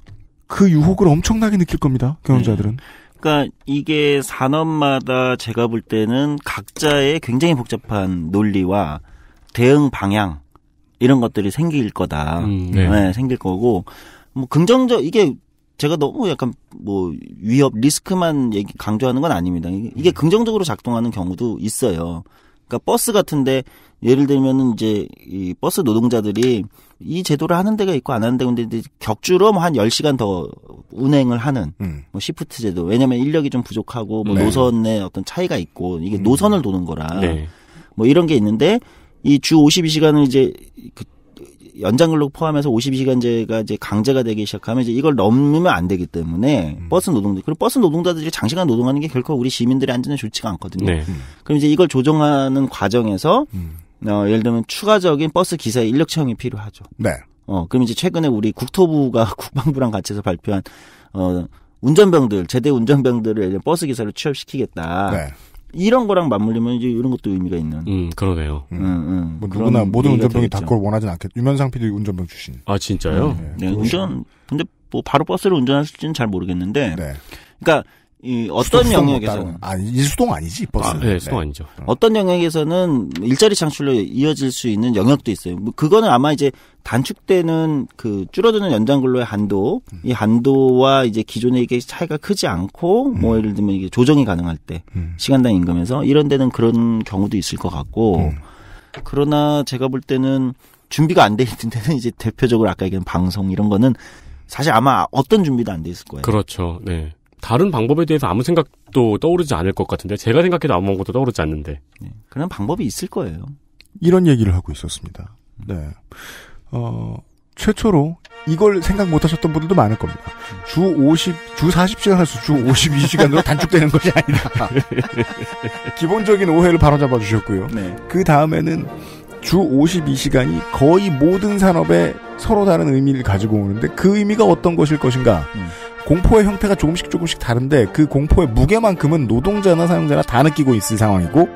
그 유혹을 엄청나게 느낄 겁니다. 경영자들은. 음. 그러니까 이게 산업마다 제가 볼 때는 각자의 굉장히 복잡한 논리와 대응 방향 이런 것들이 생길 거다. 음, 네. 네, 생길 거고 뭐 긍정적 이게 제가 너무 약간 뭐 위협 리스크만 얘기 강조하는 건 아닙니다. 이게 음. 긍정적으로 작동하는 경우도 있어요. 그러니까 버스 같은데 예를 들면은 이제 이 버스 노동자들이 이 제도를 하는 데가 있고 안 하는 데가 있는데 격주로 뭐한 10시간 더 운행을 하는 음. 뭐 시프트 제도. 왜냐면 인력이 좀 부족하고 뭐 네. 노선의 어떤 차이가 있고 이게 음. 노선을 도는 거라. 네. 뭐 이런 게 있는데 이 주 52시간을 이제 그 연장근로 포함해서 52시간제가 이제 강제가 되기 시작하면 이제 이걸 넘으면 안 되기 때문에 음. 버스 노동자 그리고 버스 노동자들이 장시간 노동하는 게 결코 우리 시민들의 안전에 좋지가 않거든요. 네. 그럼 이제 이걸 조정하는 과정에서 음. 어, 예를 들면 추가적인 버스 기사의 인력 채용이 필요하죠. 네. 어, 그럼 이제 최근에 우리 국토부가 국방부랑 같이 해서 발표한 어, 운전병들, 제대 운전병들을 버스 기사로 취업시키겠다. 네. 이런 거랑 맞물리면 이제 이런 것도 의미가 있는. 음, 그러네요. 음, 뭐 음. 뭐 누구나 모든 운전병이 다 그걸 원하진 않겠. 유면상 PD 운전병 출신. 아 진짜요? 네, 네, 네. 운전 근데 뭐 바로 버스를 운전할 수있는잘 모르겠는데. 네. 그러니까 이 어떤 영역에서는 아 일수동 아니지 버스 아, 네, 수동 네. 아니죠. 네. 어떤 영역에서는 일자리 창출로 이어질 수 있는 영역도 있어요. 뭐 그거는 아마 이제 단축되는 그 줄어드는 연장 근로의 한도 이 한도와 이제 기존의 이게 차이가 크지 않고 뭐 음. 뭐 예를 들면 이게 조정이 가능할 때 음. 시간당 임금에서 이런 데는 그런 경우도 있을 것 같고 음. 그러나 제가 볼 때는 준비가 안 돼 있는 데는 이제 대표적으로 아까 얘기한 방송 이런 거는 사실 아마 어떤 준비도 안 돼 있을 거예요. 그렇죠. 네. 다른 방법에 대해서 아무 생각도 떠오르지 않을 것 같은데 제가 생각해도 아무것도 떠오르지 않는데 네, 그런 방법이 있을 거예요. 이런 얘기를 하고 있었습니다. 네, 어, 최초로 이걸 생각 못하셨던 분들도 많을 겁니다. 주 50, 주 40시간에서 주 52시간으로 단축되는 것이 아니라 기본적인 오해를 바로 잡아주셨고요. 네. 그 다음에는 주 52시간이 거의 모든 산업에 서로 다른 의미를 가지고 오는데 그 의미가 어떤 것일 것인가? 음. 공포의 형태가 조금씩 조금씩 다른데 그 공포의 무게만큼은 노동자나 사용자나 다 느끼고 있을 상황이고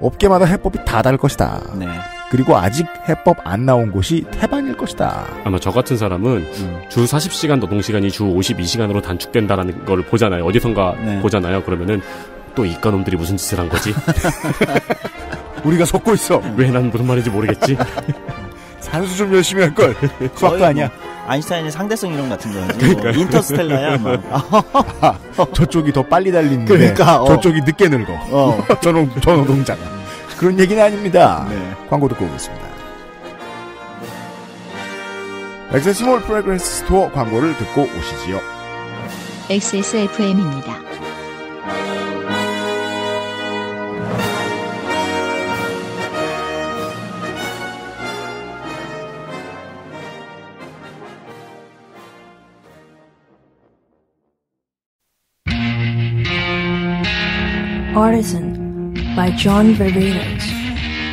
업계마다 해법이 다 다를 것이다. 네. 그리고 아직 해법 안 나온 곳이 태반일 것이다. 아마 저 같은 사람은 음. 주 40시간 노동시간이 주 52시간으로 단축된다라는 걸 보잖아요. 어디선가 네. 보잖아요. 그러면은 또 이과 놈들이 무슨 짓을 한 거지? 우리가 속고 있어. 왜 난 무슨 말인지 모르겠지? 산수 좀 열심히 할 걸. 수학도 뭐 아니야. 뭐. 아인슈타인의 상대성 이론 같은 거지. 뭐 인터스텔라야. 아, 저쪽이 더 빨리 달리는데 그러니까, 어. 저쪽이 늦게 늙어. 어. 저놈 저노동자가 그런 얘기는 아닙니다. 네. 광고 듣고 오겠습니다. 액세스몰 프레그런스 스토어 광고를 듣고 오시지요. XSFM입니다. Artisan by John Viveros.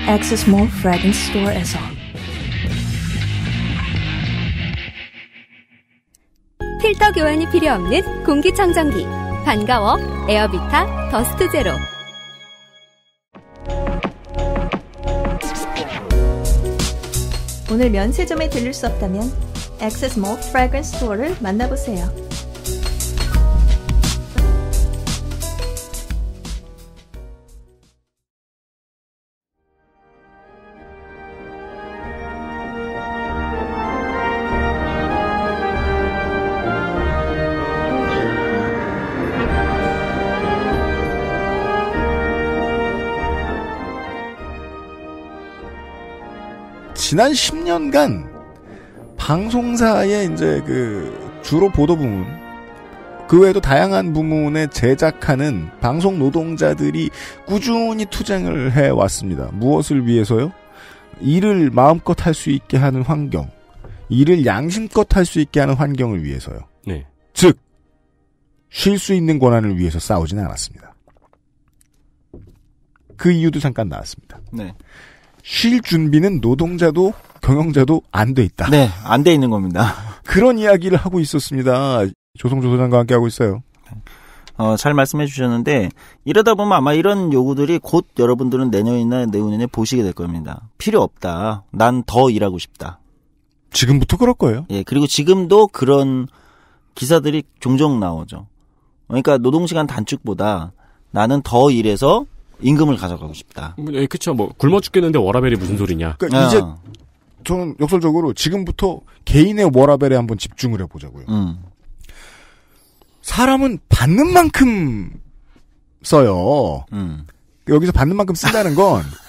Access Mall Fragrance Store as on. 필터 교환이 필요 없는 공기청정기. 반가워. 에어비타 더스트 제로. 오늘 면세점에 들릴 수 없다면 액세스몰 프래그런스 스토어를 만나보세요. 지난 10년간 방송사의 이제 그 주로 보도 부문 그 외에도 다양한 부문에 제작하는 방송 노동자들이 꾸준히 투쟁을 해 왔습니다. 무엇을 위해서요? 일을 마음껏 할 수 있게 하는 환경, 일을 양심껏 할 수 있게 하는 환경을 위해서요. 네. 즉, 쉴 수 있는 권한을 위해서 싸우지는 않았습니다. 그 이유도 잠깐 나왔습니다. 네. 쉴 준비는 노동자도 경영자도 안 돼 있다. 네, 안 돼 있는 겁니다. 그런 이야기를 하고 있었습니다. 조성조 소장과 함께 하고 있어요. 어, 잘 말씀해 주셨는데 이러다 보면 아마 이런 요구들이 곧 여러분들은 내년이나 내후년에 보시게 될 겁니다. 필요 없다. 난 더 일하고 싶다. 지금부터 그럴 거예요. 예, 그리고 지금도 그런 기사들이 종종 나오죠. 그러니까 노동시간 단축보다 나는 더 일해서 임금을 가져가고 싶다. 뭐, 예, 그쵸. 뭐 굶어 죽겠는데 워라벨이 무슨 소리냐. 그니까 어. 이제 저는 역설적으로 지금부터 개인의 워라벨에 한번 집중을 해보자고요. 음. 사람은 받는 만큼 써요. 음. 여기서 받는 만큼 쓴다는 건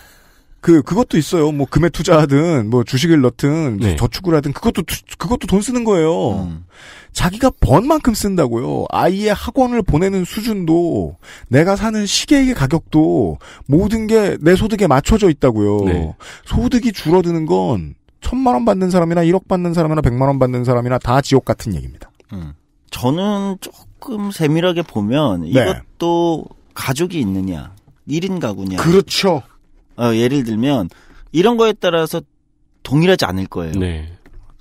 그 그것도 있어요. 뭐 금에 투자하든 뭐 주식을 넣든 네. 뭐 저축을 하든 그것도 그것도 돈 쓰는 거예요. 음. 자기가 번 만큼 쓴다고요. 아이의 학원을 보내는 수준도 내가 사는 시계의 가격도 모든 게 내 소득에 맞춰져 있다고요. 네. 소득이 줄어드는 건 천만 원 받는 사람이나 1억 받는 사람이나 100만 원 받는 사람이나 다 지옥 같은 얘기입니다. 음. 저는 조금 세밀하게 보면 네. 이것도 가족이 있느냐, 1인 가구냐. 그렇죠. 어, 예를 들면 이런 거에 따라서 동일하지 않을 거예요. 네.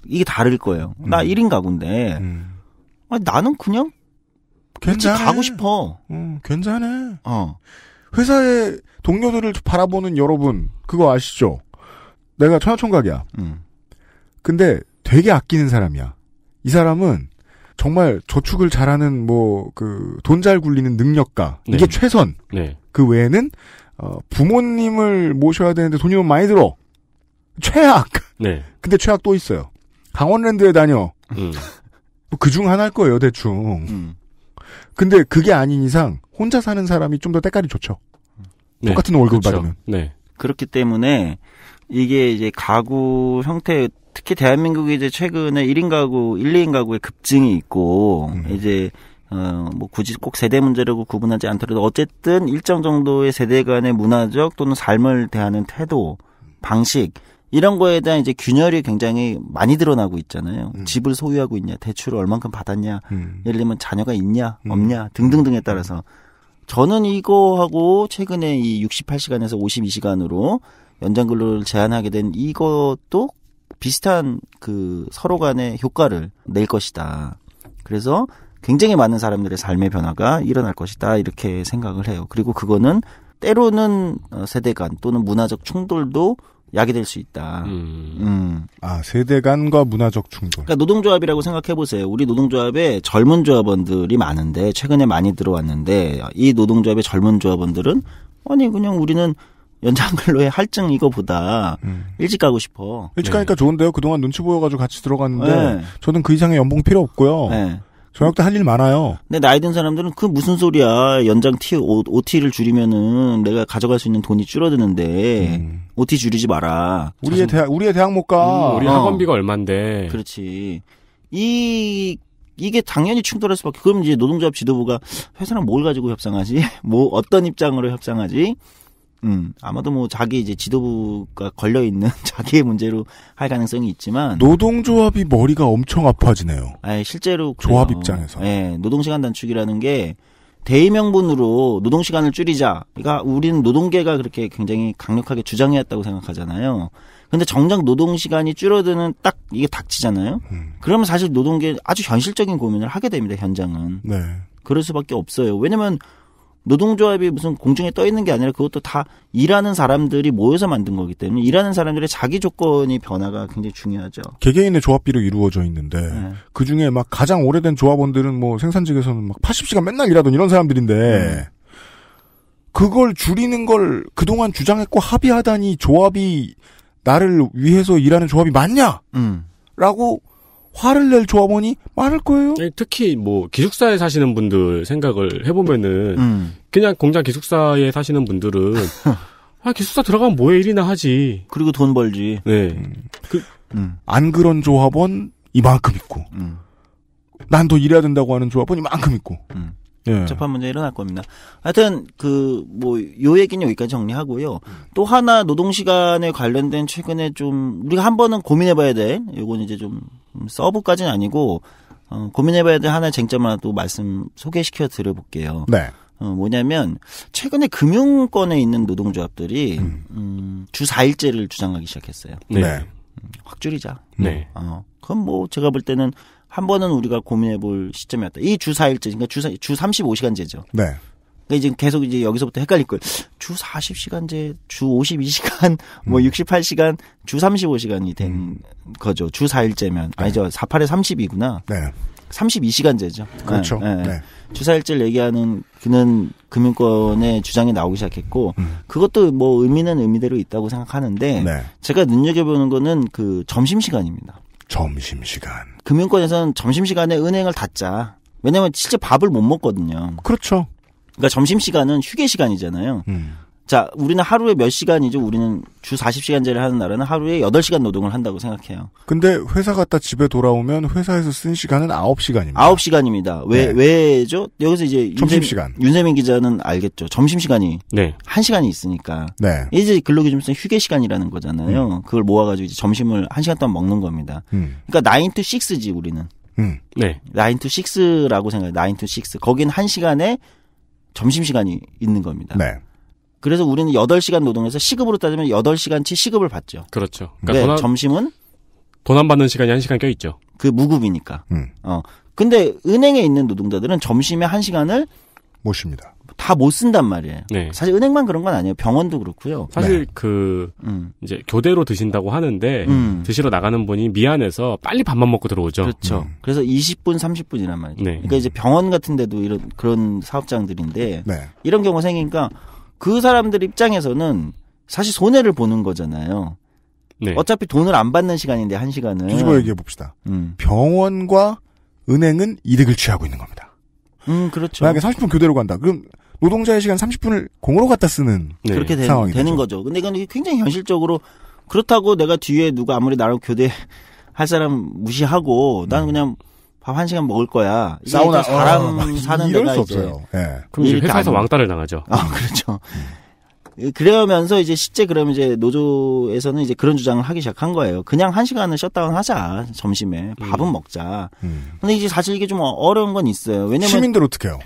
이게 다를 거예요. 음. 나 1인 가구인데 음. 아니, 나는 그냥 괜찮아. 가고 싶어. 음, 괜찮아. 어. 회사의 동료들을 바라보는 여러분 그거 아시죠? 내가 천하총각이야. 음. 근데 되게 아끼는 사람이야. 이 사람은 정말 저축을 잘하는 뭐 그 돈 잘 굴리는 능력가 이게 네. 최선. 네. 그 외에는 어, 부모님을 모셔야 되는데 돈이 너무 많이 들어. 최악. 네. 근데 최악 또 있어요. 강원랜드에 다녀. 음. 뭐 그중 하나일 거예요, 대충. 음. 근데 그게 아닌 이상 혼자 사는 사람이 좀 더 때깔이 좋죠. 네. 똑같은 월급을 그렇죠. 받으면. 네. 그렇기 때문에 이게 이제 가구 형태 특히 대한민국이 이제 최근에 1인 가구, 1, 2인 가구의 급증이 있고 음. 이제 어, 뭐 굳이 꼭 세대 문제라고 구분하지 않더라도 어쨌든 일정 정도의 세대 간의 문화적 또는 삶을 대하는 태도, 방식 이런 거에 대한 이제 균열이 굉장히 많이 드러나고 있잖아요. 음. 집을 소유하고 있냐, 대출을 얼만큼 받았냐, 음. 예를 들면 자녀가 있냐, 음. 없냐 등등등에 음. 따라서 저는 이거하고 최근에 이 68시간에서 52시간으로 연장 근로를 제한하게 된 이것도 비슷한 그 서로 간의 효과를 낼 것이다. 그래서 굉장히 많은 사람들의 삶의 변화가 일어날 것이다 이렇게 생각을 해요. 그리고 그거는 때로는 어, 세대 간 또는 문화적 충돌도 야기될 수 있다. 음. 음. 아 세대 간과 문화적 충돌. 그러니까 노동조합이라고 생각해 보세요. 우리 노동조합에 젊은 조합원들이 많은데 최근에 많이 들어왔는데 이 노동조합의 젊은 조합원들은 아니 그냥 우리는 연장근로의 할증 이거보다 음. 일찍 가고 싶어. 일찍 가니까 네. 좋은데요. 그동안 눈치 보여가지고 같이 들어갔는데 네. 저는 그 이상의 연봉 필요 없고요. 네. 저녁 때할일 많아요. 근데 나이 든 사람들은 그 무슨 소리야. 연장 T, OT를 줄이면은 내가 가져갈 수 있는 돈이 줄어드는데 음. OT 줄이지 마라. 우리의 대학, 우리의 대학 못 가. 음, 우리 어. 학원비가 얼만데. 그렇지. 이 이게 당연히 충돌할 수밖에. 그럼 이제 노동조합 지도부가 회사랑 뭘 가지고 협상하지? 뭐 어떤 입장으로 협상하지? 음, 아마도 뭐 자기 이제 지도부가 걸려 있는 자기의 문제로 할 가능성이 있지만 노동조합이 머리가 엄청 아파지네요. 아, 실제로 그래요. 조합 입장에서. 예, 노동시간 단축이라는 게 대의 명분으로 노동 시간을 줄이자. 그러니까 우리는 노동계가 그렇게 굉장히 강력하게 주장해왔다고 생각하잖아요. 근데 정작 노동 시간이 줄어드는 딱 이게 닥치잖아요. 음. 그러면 사실 노동계 아주 현실적인 고민을 하게 됩니다. 현장은. 네. 그럴 수밖에 없어요. 왜냐면 노동조합이 무슨 공중에 떠 있는 게 아니라 그것도 다 일하는 사람들이 모여서 만든 거기 때문에 일하는 사람들의 자기 조건이 변화가 굉장히 중요하죠. 개개인의 조합비로 이루어져 있는데 네. 그 중에 막 가장 오래된 조합원들은 뭐 생산직에서는 막 80시간 맨날 일하던 이런 사람들인데 네. 그걸 줄이는 걸 그동안 주장했고 합의하다니 조합이 나를 위해서 일하는 조합이 맞냐? 음. 라고 화를 낼 조합원이 많을 거예요. 특히 뭐 기숙사에 사시는 분들 생각을 해보면은 음. 그냥 공장 기숙사에 사시는 분들은 아 기숙사 들어가면 뭐해 일이나 하지. 그리고 돈 벌지. 네. 음. 그, 음. 안 그런 조합원 이만큼 있고 음. 난더 일해야 된다고 하는 조합원 이만큼 있고. 음. 예. 복한 문제 일어날 겁니다. 하여튼 그 뭐 요 얘기는 여기까지 정리하고요. 음. 또 하나 노동 시간에 관련된 최근에 좀 우리가 한 번은 고민해봐야 될 요건 이제 좀 음, 서브까지는 아니고 어, 고민해봐야 될 하나의 쟁점 하나 또 말씀 소개시켜 드려볼게요. 네. 어, 뭐냐면 최근에 금융권에 있는 노동조합들이 음. 음주 4일제를 주장하기 시작했어요. 네. 네. 음, 확 줄이자. 네. 어, 그건뭐 제가 볼 때는 한 번은 우리가 고민해 볼 시점이었다. 이 주 4일제, 그러니까 주, 주 35시간제죠. 네. 그러니까 지금 계속 이제 여기서부터 헷갈릴 거예요. 주 40시간제, 주 52시간, 뭐 음. 68시간, 주 35시간이 된 음. 거죠. 주4일제면 네. 아니죠. 48에 30이구나. 네. 32시간제죠. 그렇죠. 네. 네. 주 4일제를 얘기하는 그는 금융권의 주장이 나오기 시작했고 음. 그것도 뭐 의미는 의미대로 있다고 생각하는데 네. 제가 눈여겨보는 거는 그 점심시간입니다. 점심시간. 금융권에서는 점심시간에 은행을 닫자. 왜냐면 진짜 밥을 못 먹거든요. 그렇죠. 그러니까 점심 시간은 휴게 시간이잖아요. 음. 자, 우리는 하루에 몇 시간이죠? 우리는 주 40시간제를 하는 나라는 하루에 8시간 노동을 한다고 생각해요. 근데 회사 갔다 집에 돌아오면 회사에서 쓴 시간은 9시간입니다. 9시간입니다. 왜, 네. 왜죠? 여기서 이제. 점심시간. 윤세민, 윤세민 기자는 알겠죠. 점심시간이. 네. 1시간이 있으니까. 네. 이제 근로기준법상 휴게시간이라는 거잖아요. 음. 그걸 모아가지고 이제 점심을 1시간 동안 먹는 겁니다. 음. 그러니까 9 to 6지, 우리는. 음. 네. 9 to 6라고 생각해요. 9 to 6. 거긴 1시간에 점심시간이 있는 겁니다. 네. 그래서 우리는 8시간 노동해서 시급으로 따지면 8시간치 시급을 받죠. 그렇죠. 그러니까 돈 안, 점심은? 돈 안 받는 시간이 1시간 껴있죠. 그 무급이니까. 음. 어. 근데 은행에 있는 노동자들은 점심에 1시간을 못 쉽니다. 다못 쓴단 말이에요. 네. 사실 은행만 그런 건 아니에요. 병원도 그렇고요. 사실 네. 그 음. 이제 교대로 드신다고 하는데 음. 드시러 나가는 분이 미안해서 빨리 밥만 먹고 들어오죠. 그렇죠. 음. 그래서 20분, 30분이란 말이죠. 네. 그러니까 이제 병원 같은 데도 이런 그런 사업장들인데 네. 이런 경우 생기니까 그 사람들 입장에서는 사실 손해를 보는 거잖아요. 네. 어차피 돈을 안 받는 시간인데 한 시간은 뒤집어 얘기해 봅시다. 음. 병원과 은행은 이득을 취하고 있는 겁니다. 음, 그렇죠. 만약에 30분 교대로 간다. 그럼 노동자의 시간 30분을 공으로 갖다 쓰는 네. 그렇게 되, 상황이 되는 되죠. 거죠. 근데 이건 굉장히 현실적으로 그렇다고 내가 뒤에 누가 아무리 나랑 교대 할 사람 무시하고 나는 음. 그냥 밥 한 시간 먹을 거야. 싸우나 사람 어, 사는 이럴 데가 수 없어요. 예. 네. 그럼 이제 회사에서 안... 왕따를 당하죠. 아 그렇죠. 예, 그러면서 이제 실제 그러면 이제 노조에서는 이제 그런 주장을 하기 시작한 거예요. 그냥 한 시간을 셧다운 하자. 점심에. 밥은 음. 먹자. 음. 근데 이제 사실 이게 좀 어려운 건 있어요. 왜냐면. 시민들 어떻게 해요?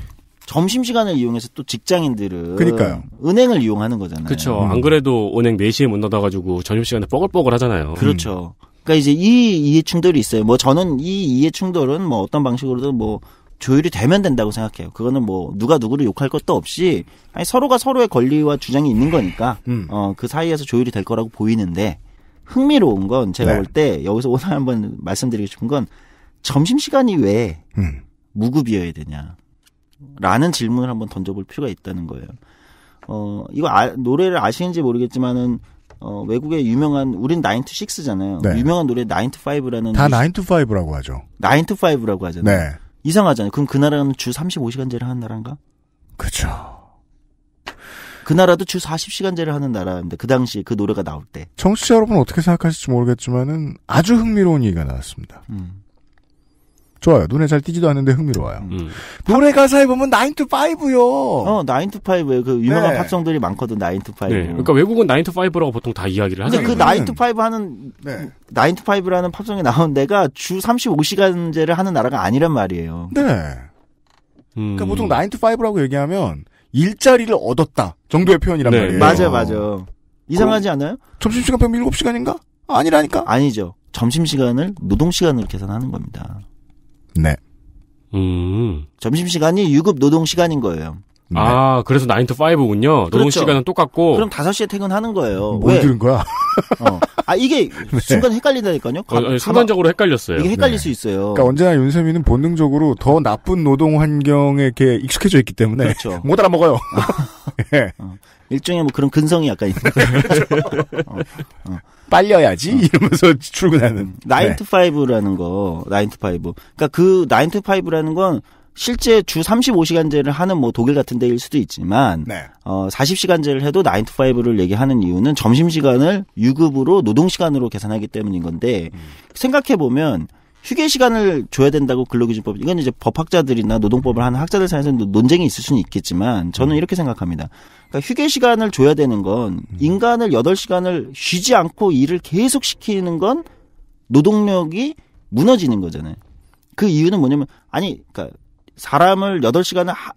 점심 시간을 이용해서 또 직장인들은 그러니까요. 은행을 이용하는 거잖아요. 그렇죠. 음. 안 그래도 은행 4시에 문 닫아 가지고 점심 시간에 뻐글뻐글 하잖아요. 음. 그렇죠. 음. 그러니까 이제 이 이해 충돌이 있어요. 뭐 저는 이 이해 충돌은 뭐 어떤 방식으로든 뭐 조율이 되면 된다고 생각해요. 그거는 뭐 누가 누구를 욕할 것도 없이 아니 서로가 서로의 권리와 주장이 있는 거니까 음. 어그 사이에서 조율이 될 거라고 보이는데 흥미로운 건 제가 네. 볼때 여기서 오늘 한번 말씀드리고 싶은 건 점심 시간이 왜 음. 무급이어야 되냐. 라는 질문을 한번 던져볼 필요가 있다는 거예요. 어, 이거 아, 노래를 아시는지 모르겠지만은 어, 외국의 유명한 우린 9to6잖아요. 네. 유명한 노래 9to5라는 다 9to5라고 하죠. 9to5라고 하잖아요. 네. 이상하잖아요. 그럼 그 나라는 주 35시간제를 하는 나라인가? 그쵸그 나라도 주 40시간제를 하는 나라인데 그 당시 에그 노래가 나올 때. 청치자 여러분 어떻게 생각하실지 모르겠지만은 아주 흥미로운 얘기가 나왔습니다. 음. 좋아요. 눈에 잘 띄지도 않는데 흥미로워요. 음. 노래 가사에 보면 9to5요. 어, 9 t o 5에그 유명한 네. 팝송들이 많거든, 9to5. 네. 그러니까 외국은 9to5라고 보통 다 이야기를 하잖아요. 근데 그 9to5 하는, 네. 9to5라는 팝송에 나온 데가 주 35시간제를 하는 나라가 아니란 말이에요. 네. 음. 그러니까 보통 9to5라고 얘기하면 일자리를 얻었다 정도의 표현이란 네. 말이에요. 맞아, 맞아. 이상하지 않아요? 점심시간 평면 7시간인가? 아니라니까? 아니죠. 점심시간을 노동시간으로 계산하는 겁니다. 네. 음. 점심시간이 유급 노동 시간인 거예요. 네. 아, 그래서 9 to 5군요? 그렇죠. 노동 시간은 똑같고. 그럼 5시에 퇴근하는 거예요. 뭘 왜? 들은 거야? 어. 아, 이게 네. 순간 헷갈린다니까요? 어, 가, 어, 순간적으로 헷갈렸어요. 이게 헷갈릴 네. 수 있어요. 그러니까 언제나 윤세민은 본능적으로 더 나쁜 노동 환경에 이렇게 익숙해져 있기 때문에. 그렇죠. 못 알아먹어요. 예. 어. 일종의 뭐 그런 근성이 약간 있는 거죠. 그렇죠. 어. 어. 빨려야지 이러면서 출근하는. 9 to 5라는 거, 9 to 5. 그러니까 그9 to 5라는 건 실제 주 35시간제를 하는 뭐 독일 같은 데일 수도 있지만 네. 어 40시간제를 해도 9 to 5를 얘기하는 이유는 점심 시간을 유급으로 노동 시간으로 계산하기 때문인 건데 음. 생각해 보면 휴게 시간을 줘야 된다고 근로기준법 이건 이제 법학자들이나 노동법을 하는 학자들 사이에서 도 논쟁이 있을 수는 있겠지만 저는 음. 이렇게 생각합니다. 그러니까 휴게 시간을 줘야 되는 건 음. 인간을 8시간을 쉬지 않고 일을 계속 시키는 건 노동력이 무너지는 거잖아요. 그 이유는 뭐냐면 아니 그러니까 사람을 8시간을 하,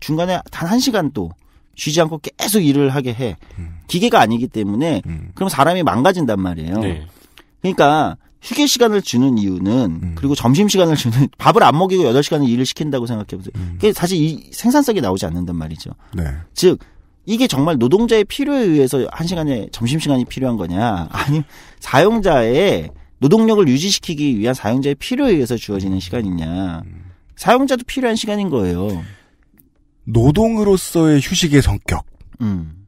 중간에 단 1시간 또 쉬지 않고 계속 일을 하게 해. 음. 기계가 아니기 때문에 음. 그럼 사람이 망가진단 말이에요. 네. 그러니까 휴게 시간을 주는 이유는 음. 그리고 점심 시간을 주는 밥을 안 먹이고 8시간을 일을 시킨다고 생각해 보세요. 음. 그게 사실 이 생산성이 나오지 않는단 말이죠. 네. 즉 이게 정말 노동자의 필요에 의해서 1시간에 점심 시간이 필요한 거냐? 아니 사용자의 노동력을 유지시키기 위한 사용자의 필요에 의해서 주어지는 시간이냐? 음. 사용자도 필요한 시간인 거예요. 노동으로서의 휴식의 성격. 음.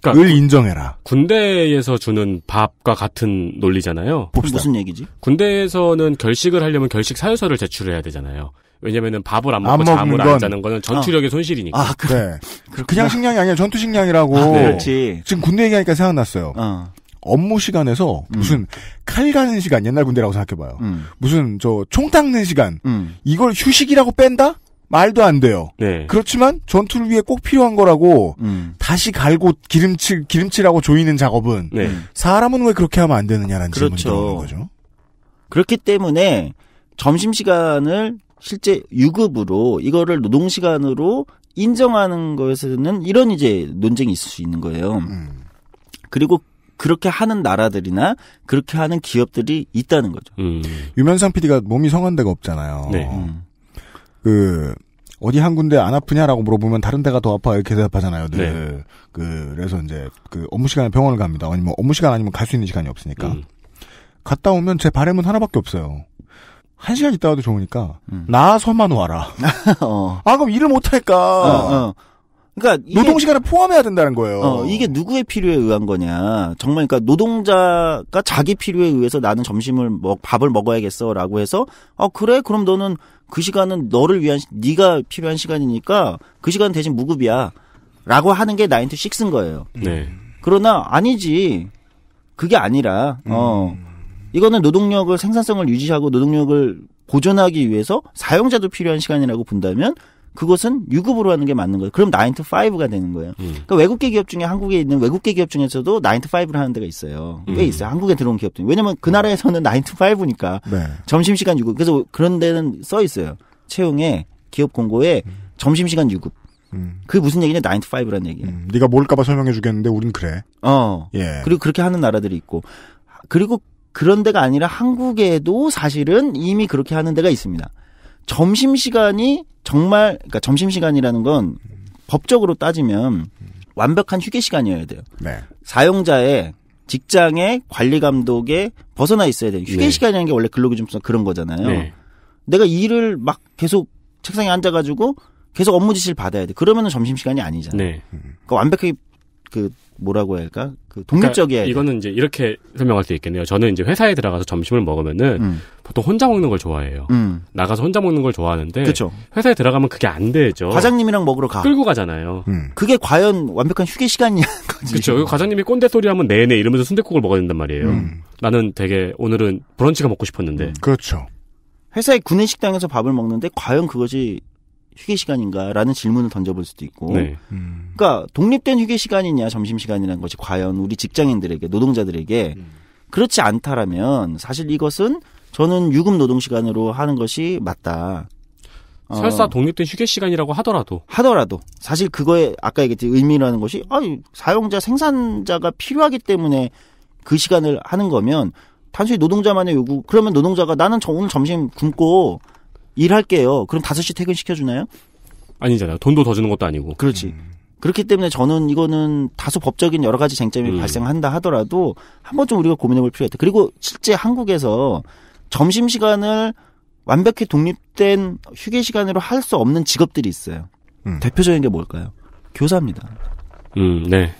그러니까 을 인정해라. 군대에서 주는 밥과 같은 논리잖아요. 봅시다. 무슨 얘기지? 군대에서는 결식을 하려면 결식 사유서를 제출해야 되잖아요. 왜냐면은 밥을 안 먹고 안 잠을 안 자는 거는 전투력의 아. 손실이니까. 아, 그래. 그 그냥 식량이 아니야. 전투 식량이라고. 아, 네. 그렇지. 지금 군대 얘기하니까 생각났어요. 어. 업무 시간에서 음. 무슨 칼 가는 시간 옛날 군대라고 생각해봐요. 음. 무슨 저 총 닦는 시간 음. 이걸 휴식이라고 뺀다? 말도 안 돼요. 네. 그렇지만 전투를 위해 꼭 필요한 거라고 음. 다시 갈고 기름칠 기름칠하고 조이는 작업은 네. 사람은 왜 그렇게 하면 안 되느냐라는 그렇죠. 질문이 나는 거죠. 그렇기 때문에 점심 시간을 실제 유급으로 이거를 노동 시간으로 인정하는 것에서는 이런 이제 논쟁이 있을 수 있는 거예요. 음. 그리고 그렇게 하는 나라들이나 그렇게 하는 기업들이 있다는 거죠. 음. 유면상 PD가 몸이 성한 데가 없잖아요. 네. 그 어디 한 군데 안 아프냐라고 물어보면 다른 데가 더 아파 이렇게 대답하잖아요. 네. 그, 그래서 이제 그 업무 시간에 병원을 갑니다. 아니면 뭐 업무 시간 아니면 갈 수 있는 시간이 없으니까. 음. 갔다 오면 제 바램은 하나밖에 없어요. 한 시간 있다 와도 좋으니까 음. 나서만 와라. 어. 아 그럼 일을 못 할까. 어, 어. 그러니까 노동 시간을 포함해야 된다는 거예요. 어, 이게 누구의 필요에 의한 거냐? 정말 그러니까 노동자가 자기 필요에 의해서 나는 점심을 먹 밥을 먹어야겠어라고 해서 어 그래 그럼 너는 그 시간은 너를 위한 네가 필요한 시간이니까 그 시간 대신 무급이야라고 하는 게 나인트 식스인 거예요. 네. 그러나 아니지 그게 아니라 어 음. 이거는 노동력을 생산성을 유지하고 노동력을 보존하기 위해서 사용자도 필요한 시간이라고 본다면 그것은 유급으로 하는 게 맞는 거예요. 그럼 나인트 파이브가 되는 거예요. 음. 그러니까 외국계 기업 중에 한국에 있는 외국계 기업 중에서도 나인트 파이브를 하는 데가 있어요. 꽤 음. 있어요. 한국에 들어온 기업들. 왜냐면 그 나라에서는 나인트 파이브니까 네. 점심시간 유급. 그래서 그런 데는 써 있어요. 채용에 기업 공고에 음. 점심시간 유급. 음. 그게 무슨 얘기냐? 나 9to5라는 얘기예요. 음. 네가 뭘까봐 설명해 주겠는데 우린 그래. 어. 예. 그리고 그렇게 하는 나라들이 있고. 그리고 그런 데가 아니라 한국에도 사실은 이미 그렇게 하는 데가 있습니다. 점심 시간이 정말 그러니까 점심 시간이라는 건 법적으로 따지면 완벽한 휴게 시간이어야 돼요. 네. 사용자의 직장의 관리 감독에 벗어나 있어야 되는 네. 휴게 시간이라는 게 원래 근로기준법 그런 거잖아요. 네. 내가 일을 막 계속 책상에 앉아가지고 계속 업무 지시를 받아야 돼. 그러면은 점심 시간이 아니잖아요. 네. 그러니까 완벽하게 그 뭐라고 해야 할까? 그 독립적이야. 그러니까 이거는 이제 이렇게 설명할 수 있겠네요. 저는 이제 회사에 들어가서 점심을 먹으면은 음. 보통 혼자 먹는 걸 좋아해요. 음. 나가서 혼자 먹는 걸 좋아하는데 그쵸. 회사에 들어가면 그게 안 되죠. 과장님이랑 먹으러 가. 끌고 가잖아요. 음. 그게 과연 완벽한 휴게 시간이야 그렇죠. 과장님이 꼰대 소리 하면 네네 이러면서 순대국을 먹어야 된단 말이에요. 음. 나는 되게 오늘은 브런치가 먹고 싶었는데. 음. 그렇죠. 회사의 구내식당에서 밥을 먹는데 과연 그것이 휴게 시간인가라는 질문을 던져볼 수도 있고, 네. 음. 그러니까 독립된 휴게 시간이냐 점심 시간이라는 것이 과연 우리 직장인들에게 노동자들에게 음. 그렇지 않다라면 사실 이것은 저는 유급 노동 시간으로 하는 것이 맞다. 어. 설사 어, 독립된 휴게 시간이라고 하더라도 하더라도 사실 그거에 아까 얘기했듯이 의미라는 것이 아니 사용자 생산자가 필요하기 때문에 그 시간을 하는 거면 단순히 노동자만의 요구 그러면 노동자가 나는 저 오늘 점심 굶고 일할게요. 그럼 5시 퇴근시켜주나요? 아니잖아요. 돈도 더 주는 것도 아니고. 그렇지. 음. 그렇기 때문에 저는 이거는 다소 법적인 여러 가지 쟁점이 음. 발생한다 하더라도 한 번쯤 우리가 고민해 볼 필요가 있다. 그리고 실제 한국에서 점심시간을 완벽히 독립된 휴게 시간으로 할 수 없는 직업들이 있어요. 음. 대표적인 게 뭘까요? 교사입니다. 음, 네.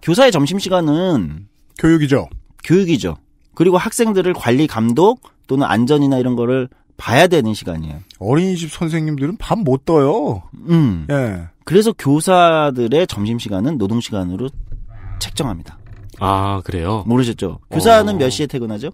교사의 점심 시간은 교육이죠. 교육이죠. 그리고 학생들을 관리 감독 또는 안전이나 이런 거를 봐야 되는 시간이에요. 어린이집 선생님들은 밤못 떠요. 음. 예. 그래서 교사들의 점심 시간은 노동 시간으로 책정합니다. 아 그래요? 모르셨죠? 교사는 어. 몇 시에 퇴근하죠?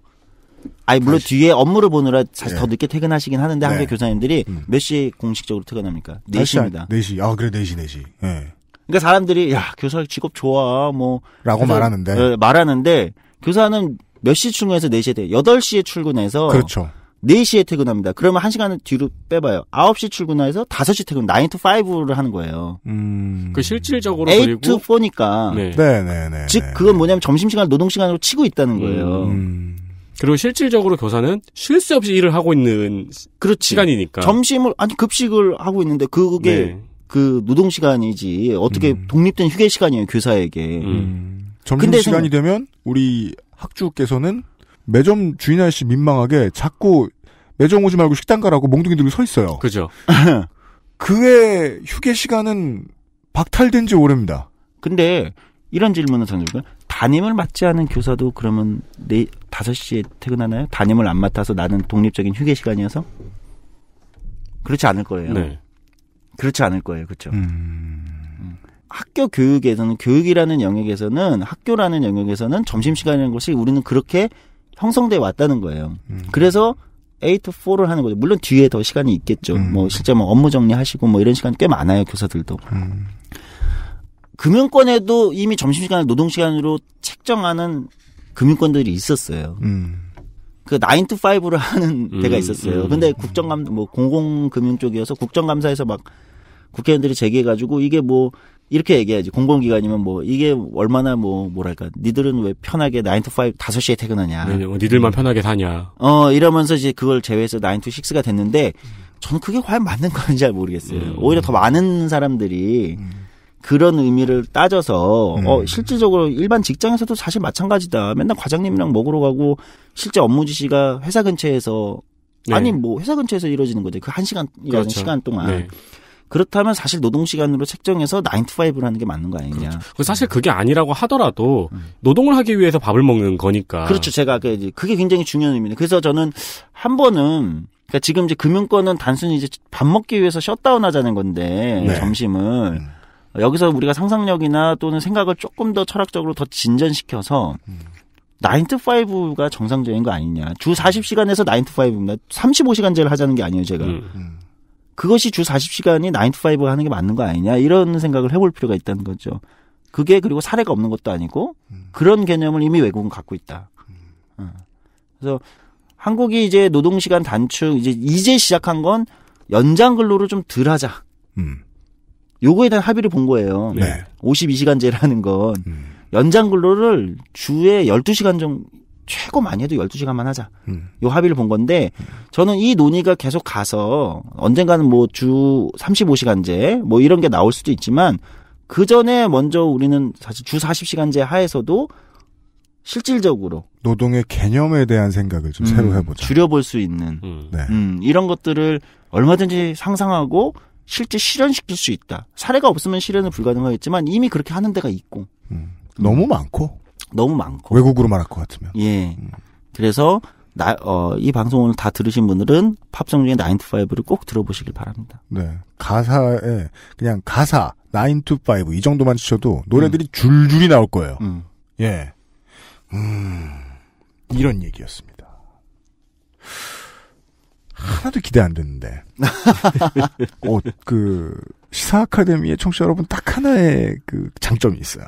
아니 물론 다시. 뒤에 업무를 보느라 사실 네. 더 늦게 퇴근하시긴 하는데 한국 네. 교사님들이 음. 몇 시에 공식적으로 퇴근합니까? 4시입니다. 4시. 아 그래 4시 4시. 예. 그러니까 사람들이 야 교사 직업 좋아 뭐라고 말하는데 예, 말하는데 교사는 몇 시 출근해서 4시에 돼. 요 8시에 출근해서 그렇죠. 4시에 퇴근합니다. 그러면 한시간을 뒤로 빼봐요. 9시 출근해서 5시 퇴근, 9 to 5를 하는 거예요. 음. 그 실질적으로 8그리 to 4니까. 네. 네네네. 네, 네, 즉, 그건 뭐냐면 점심시간 노동시간으로 치고 있다는 거예요. 음. 음. 그리고 실질적으로 교사는 쉴 새 없이 일을 하고 있는 그렇지. 시간이니까. 점심을, 아니, 급식을 하고 있는데 그게 네. 그 노동시간이지. 어떻게 음. 독립된 휴게시간이에요, 교사에게. 음. 음. 점심시간이 되면 우리 학주께서는 매점 주인 아저씨 민망하게 자꾸 매점 오지 말고 식당 가라고 몽둥이 들고 서 있어요. 그죠. 그의 휴게 시간은 박탈된 지 오래입니다. 근데 이런 질문을 던질까요? 담임을 맡지 않은 교사도 그러면 네, 5시에 퇴근하나요? 담임을 안 맡아서 나는 독립적인 휴게 시간이어서? 그렇지 않을 거예요. 네. 그렇지 않을 거예요. 그렇죠. 음... 음. 학교 교육에서는 교육이라는 영역에서는 학교라는 영역에서는 점심시간이라는 것이 우리는 그렇게 형성돼 왔다는 거예요. 음. 그래서 8 to 4를 하는 거죠. 물론 뒤에 더 시간이 있겠죠. 음. 뭐 실제 뭐 업무 정리하시고 뭐 이런 시간 꽤 많아요 교사들도. 음. 금융권에도 이미 점심시간을 노동시간으로 책정하는 금융권들이 있었어요. 음. 그9 to 5를 하는 음, 데가 있었어요. 음. 근데 국정감 뭐 공공금융 쪽이어서 국정감사에서 막 국회의원들이 제기해가지고 이게 뭐 이렇게 얘기하지 공공기관이면 뭐 이게 얼마나 뭐 뭐랄까 니들은 왜 편하게 9 to 5 5시에 퇴근하냐. 네, 뭐 니들만 음. 편하게 사냐. 어 이러면서 이제 그걸 제외해서 9 to 6가 됐는데 저는 그게 과연 맞는 건지 잘 모르겠어요. 음. 오히려 더 많은 사람들이 음. 그런 의미를 따져서 어, 음. 어 실질적으로 일반 직장에서도 사실 마찬가지다. 맨날 과장님이랑 먹으러 가고 실제 업무 지시가 회사 근처에서 네. 아니 뭐 회사 근처에서 이루어지는 거죠. 그한 시간이라는 그렇죠. 시간 동안. 네. 그렇다면 사실 노동 시간으로 책정해서 9 to 5하는게 맞는 거 아니냐. 그렇죠. 사실 그게 아니라고 하더라도 노동을 하기 위해서 밥을 먹는 거니까. 그렇죠. 제가 그 그게 굉장히 중요한 의미입니다. 그래서 저는 한 번은 그러니까 지금 이제 금융권은 단순히 이제 밥 먹기 위해서 셧다운 하자는 건데 네. 점심을 음. 여기서 우리가 상상력이나 또는 생각을 조금 더 철학적으로 더 진전시켜서 음. 9to5가 정상적인 거 아니냐. 주 40시간에서 9to5입니다. 35시간제를 하자는 게 아니에요, 제가. 음. 음. 그것이 주 40시간이 9 to 5 하는 게 맞는 거 아니냐 이런 생각을 해볼 필요가 있다는 거죠. 그게 그리고 사례가 없는 것도 아니고 음. 그런 개념을 이미 외국은 갖고 있다. 음. 어. 그래서 한국이 이제 노동 시간 단축 이제 이제 시작한 건 연장 근로를 좀 덜하자. 음. 요거에 대한 합의를 본 거예요. 네. 52시간제라는 건 연장 근로를 주에 12시간 정도 최고 많이 해도 12시간만 하자. 음. 요 합의를 본 건데 저는 이 논의가 계속 가서 언젠가는 뭐 주 35시간제 뭐 이런 게 나올 수도 있지만 그 전에 먼저 우리는 사실 주 40시간제 하에서도 실질적으로 노동의 개념에 대한 생각을 좀 음, 새로 해보자. 줄여볼 수 있는 음. 네. 음, 이런 것들을 얼마든지 상상하고 실제 실현시킬 수 있다. 사례가 없으면 실현은 불가능하겠지만 이미 그렇게 하는 데가 있고. 음. 너무 음. 많고. 너무 많고 외국으로 말할 것 같으면 예 음. 그래서 나, 어, 이방송 오늘 다 들으신 분들은 팝송 중에 나9파이브를꼭 들어보시길 바랍니다. 네. 가사에, 그냥 가사, 9to5, 이 정도만 치셔도 노래들이 음. 줄줄이 나올 거예요. 음. 예. 음, 이런 얘기였습니다. 하나도 기대 안 됐는데. 어, 그, 시사 아카데미의 청취자 여러분 딱 하나의 그 장점이 있어요.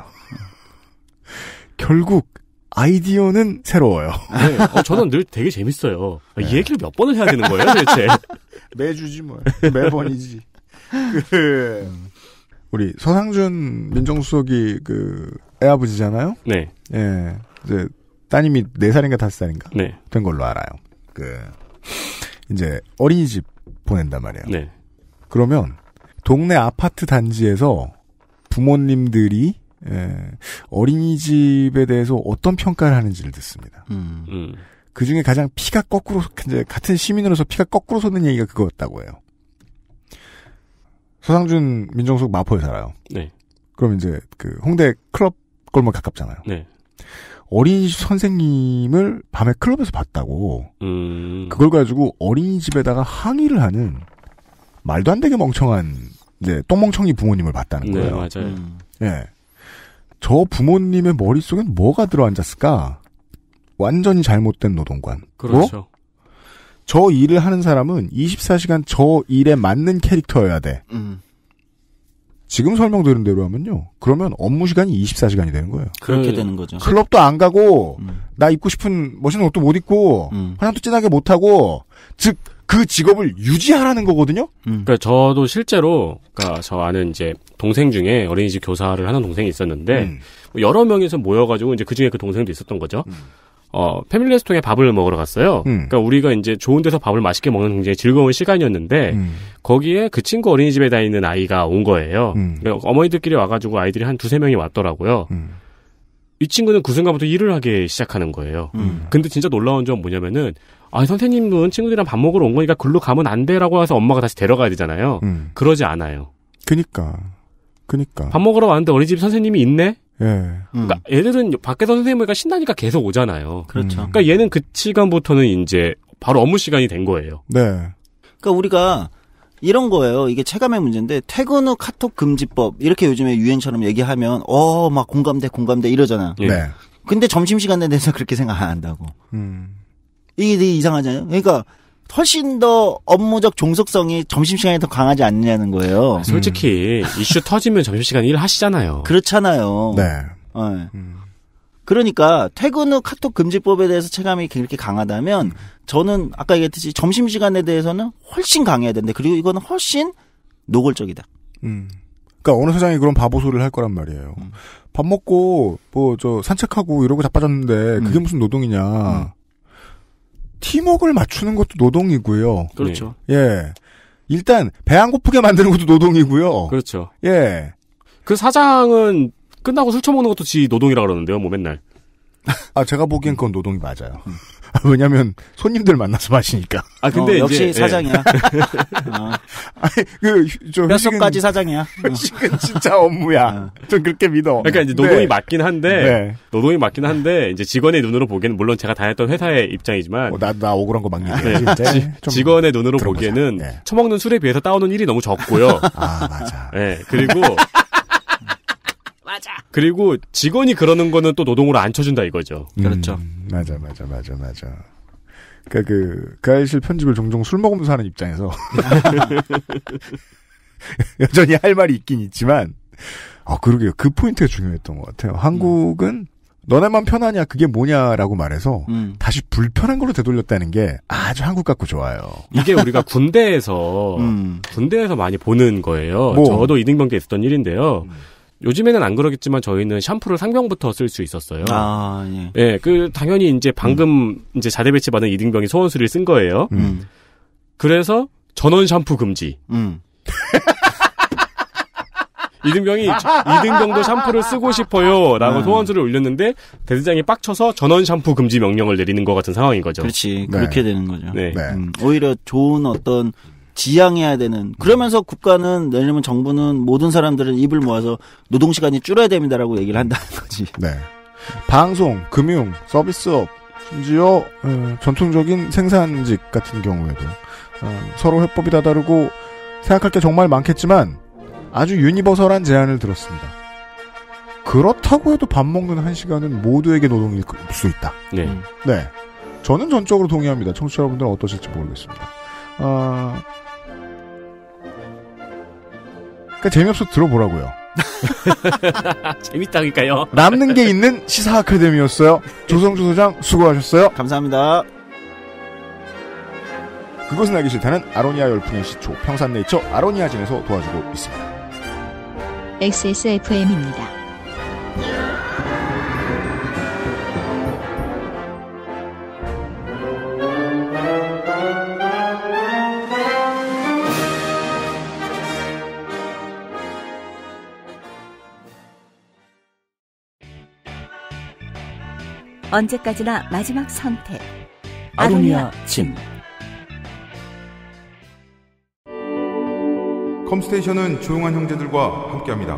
결국 아이디어는 새로워요. 네, 어, 저는 늘 되게 재밌어요. 네. 이 얘기를 몇 번을 해야 되는 거예요, 대체? 매주지 뭐. 매번이지. 그 우리 서상준 민정수석이 그 애아버지잖아요. 네. 예. 이제 따님이 네 살인가 다섯 살인가 네. 된 걸로 알아요. 그 이제 어린이집 보낸단 말이에요. 네. 그러면 동네 아파트 단지에서 부모님들이 예, 어린이집에 대해서 어떤 평가를 하는지를 듣습니다. 음. 음. 그 중에 가장 피가 거꾸로, 이제 같은 시민으로서 피가 거꾸로 솟는 얘기가 그거였다고 해요. 서상준 민정숙 마포에 살아요. 네. 그럼 이제 그 홍대 클럽 골목 가깝잖아요. 네. 어린이집 선생님을 밤에 클럽에서 봤다고 음. 그걸 가지고 어린이집에다가 항의를 하는 말도 안 되게 멍청한 이제 똥멍청이 부모님을 봤다는 네, 거예요. 네, 맞아요. 음. 예. 음. 네. 저 부모님의 머릿속엔 뭐가 들어앉았을까? 완전히 잘못된 노동관. 그렇죠. 어? 저 일을 하는 사람은 24시간 저 일에 맞는 캐릭터여야 돼. 음. 지금 설명드린 대로 하면요. 그러면 업무 시간이 24시간이 되는 거예요. 그렇게 그 되는 거죠. 클럽도 안 가고, 음. 나 입고 싶은 멋있는 옷도 못 입고, 음. 화장도 진하게 못 하고, 즉, 그 직업을 유지하라는 거거든요. 음. 그러니까 저도 실제로 그러니까 저 아는 이제 동생 중에 어린이집 교사를 하는 동생이 있었는데 음. 뭐 여러 명이서 모여가지고 이제 그 중에 그 동생도 있었던 거죠. 음. 어 패밀리 레스토랑에 밥을 먹으러 갔어요. 음. 그러니까 우리가 이제 좋은 데서 밥을 맛있게 먹는 굉장히 즐거운 시간이었는데 음. 거기에 그 친구 어린이집에 다니는 아이가 온 거예요. 음. 그러니까 어머니들끼리 와가지고 아이들이 한 두세 명이 왔더라고요. 이 친구는 그 순간부터 일을 하기 시작하는 거예요. 음. 근데 진짜 놀라운 점 뭐냐면은 아 선생님은 친구들이랑 밥 먹으러 온 거니까 글로 가면 안 돼라고 해서 엄마가 다시 데려가야 되잖아요. 음. 그러지 않아요. 그니까. 그니까. 밥 먹으러 왔는데 어린이집 선생님이 있네? 예. 그러니까 음. 그니까 애들은 밖에서 선생님 보니 신나니까 계속 오잖아요. 그렇죠. 음. 그러니까 얘는 그 시간부터는 이제 바로 업무 시간이 된 거예요. 네. 그러니까 우리가 이런 거예요. 이게 체감의 문제인데 퇴근 후 카톡 금지법 이렇게 요즘에 유행처럼 얘기하면 어 막공감돼공감돼 이러잖아. 예. 네. 근데 점심 시간에 대해서 그렇게 생각 안 한다고. 음. 이게 되게 이상하잖아요. 그러니까 훨씬 더 업무적 종속성이 점심시간이 더 강하지 않느냐는 거예요. 솔직히 음. 이슈 터지면 점심시간 일 하시잖아요. 그렇잖아요. 네. 네. 음. 그러니까 퇴근 후 카톡 금지법에 대해서 체감이 그렇게 강하다면 저는 아까 얘기했듯이 점심시간에 대해서는 훨씬 강해야 되는데 그리고 이거는 훨씬 노골적이다. 음. 그러니까 어느 사장이 그런 바보 소리를 할 거란 말이에요. 음. 밥 먹고 뭐 저 산책하고 이러고 자빠졌는데 그게 음. 무슨 노동이냐. 음. 팀웍을 맞추는 것도 노동이고요. 그렇죠. 예. 일단 배 안 고프게 만드는 것도 노동이고요. 그렇죠. 예. 그 사장은 끝나고 술 처먹는 것도 지 노동이라 그러는데요. 뭐 맨날. 아 제가 보기엔 그건 노동이 맞아요. 음. 왜냐면 손님들 만나서 마시니까. 아 근데 어, 역시 이제, 예. 사장이야. 어. 아 그좀 뼛까지 사장이야. 회식은 진짜 업무야. 어. 좀 그렇게 믿어. 그러니까 이제 노동이 네. 맞긴 한데 네. 노동이 맞긴 한데 이제 직원의 눈으로 보기에는 물론 제가 다녔던 회사의 입장이지만 어, 나나 억울한 거 막는 네. 직원의 눈으로 보기에는 네. 처먹는 술에 비해서 따오는 일이 너무 적고요. 아 맞아. 네 그리고 맞아. 그리고 직원이 그러는 거는 또 노동으로 안 쳐준다 이거죠. 음, 그렇죠. 맞아, 맞아, 맞아, 맞아. 그니까 그, 그 아이실 편집을 종종 술 먹으면서 하는 입장에서. 여전히 할 말이 있긴 있지만, 아, 그러게요. 그 포인트가 중요했던 것 같아요. 한국은 너네만 편하냐, 그게 뭐냐라고 말해서 음. 다시 불편한 걸로 되돌렸다는 게 아주 한국 같고 좋아요. 이게 우리가 군대에서, 음. 군대에서 많이 보는 거예요. 뭐. 저도 이등병 때 있었던 일인데요. 음. 요즘에는 안 그러겠지만 저희는 샴푸를 상병부터 쓸 수 있었어요. 아, 예. 예, 그 당연히 이제 방금 음. 이제 자대 배치 받은 이등병이 소원수를 쓴 거예요. 음. 그래서 전원 샴푸 금지. 음. 이등병이 이등병도 샴푸를 쓰고 싶어요라고 음. 소원수를 올렸는데 대대장이 빡쳐서 전원 샴푸 금지 명령을 내리는 것 같은 상황인 거죠. 그렇지 그렇게 네. 되는 거죠. 네. 네. 음, 오히려 좋은 어떤 지양해야 되는 그러면서 국가는 왜냐면 정부는 모든 사람들은 입을 모아서 노동 시간이 줄어야 됩니다라고 얘기를 한다는 거지. 네. 방송, 금융, 서비스업, 심지어 음, 전통적인 생산직 같은 경우에도 음, 서로 해법이 다 다르고 생각할 게 정말 많겠지만 아주 유니버설한 제안을 들었습니다. 그렇다고 해도 밥 먹는 한 시간은 모두에게 노동일 그, 수 있다. 네. 네. 저는 전적으로 동의합니다. 청취자분들은 여러 어떠실지 모르겠습니다. 어, 그러니까 재미없어 들어보라고요. 재밌다니까요. 남는 게 있는 시사 아카데미였어요. 조성주 소장 수고하셨어요. 감사합니다. 그것은 알기 싫다는 아로니아 열풍의 시초 평산네이처 아로니아진에서 도와주고 있습니다. XSFM입니다. 언제까지나 마지막 선택. 아로니아 침. 컴스테이션은 조용한 형제들과 함께합니다.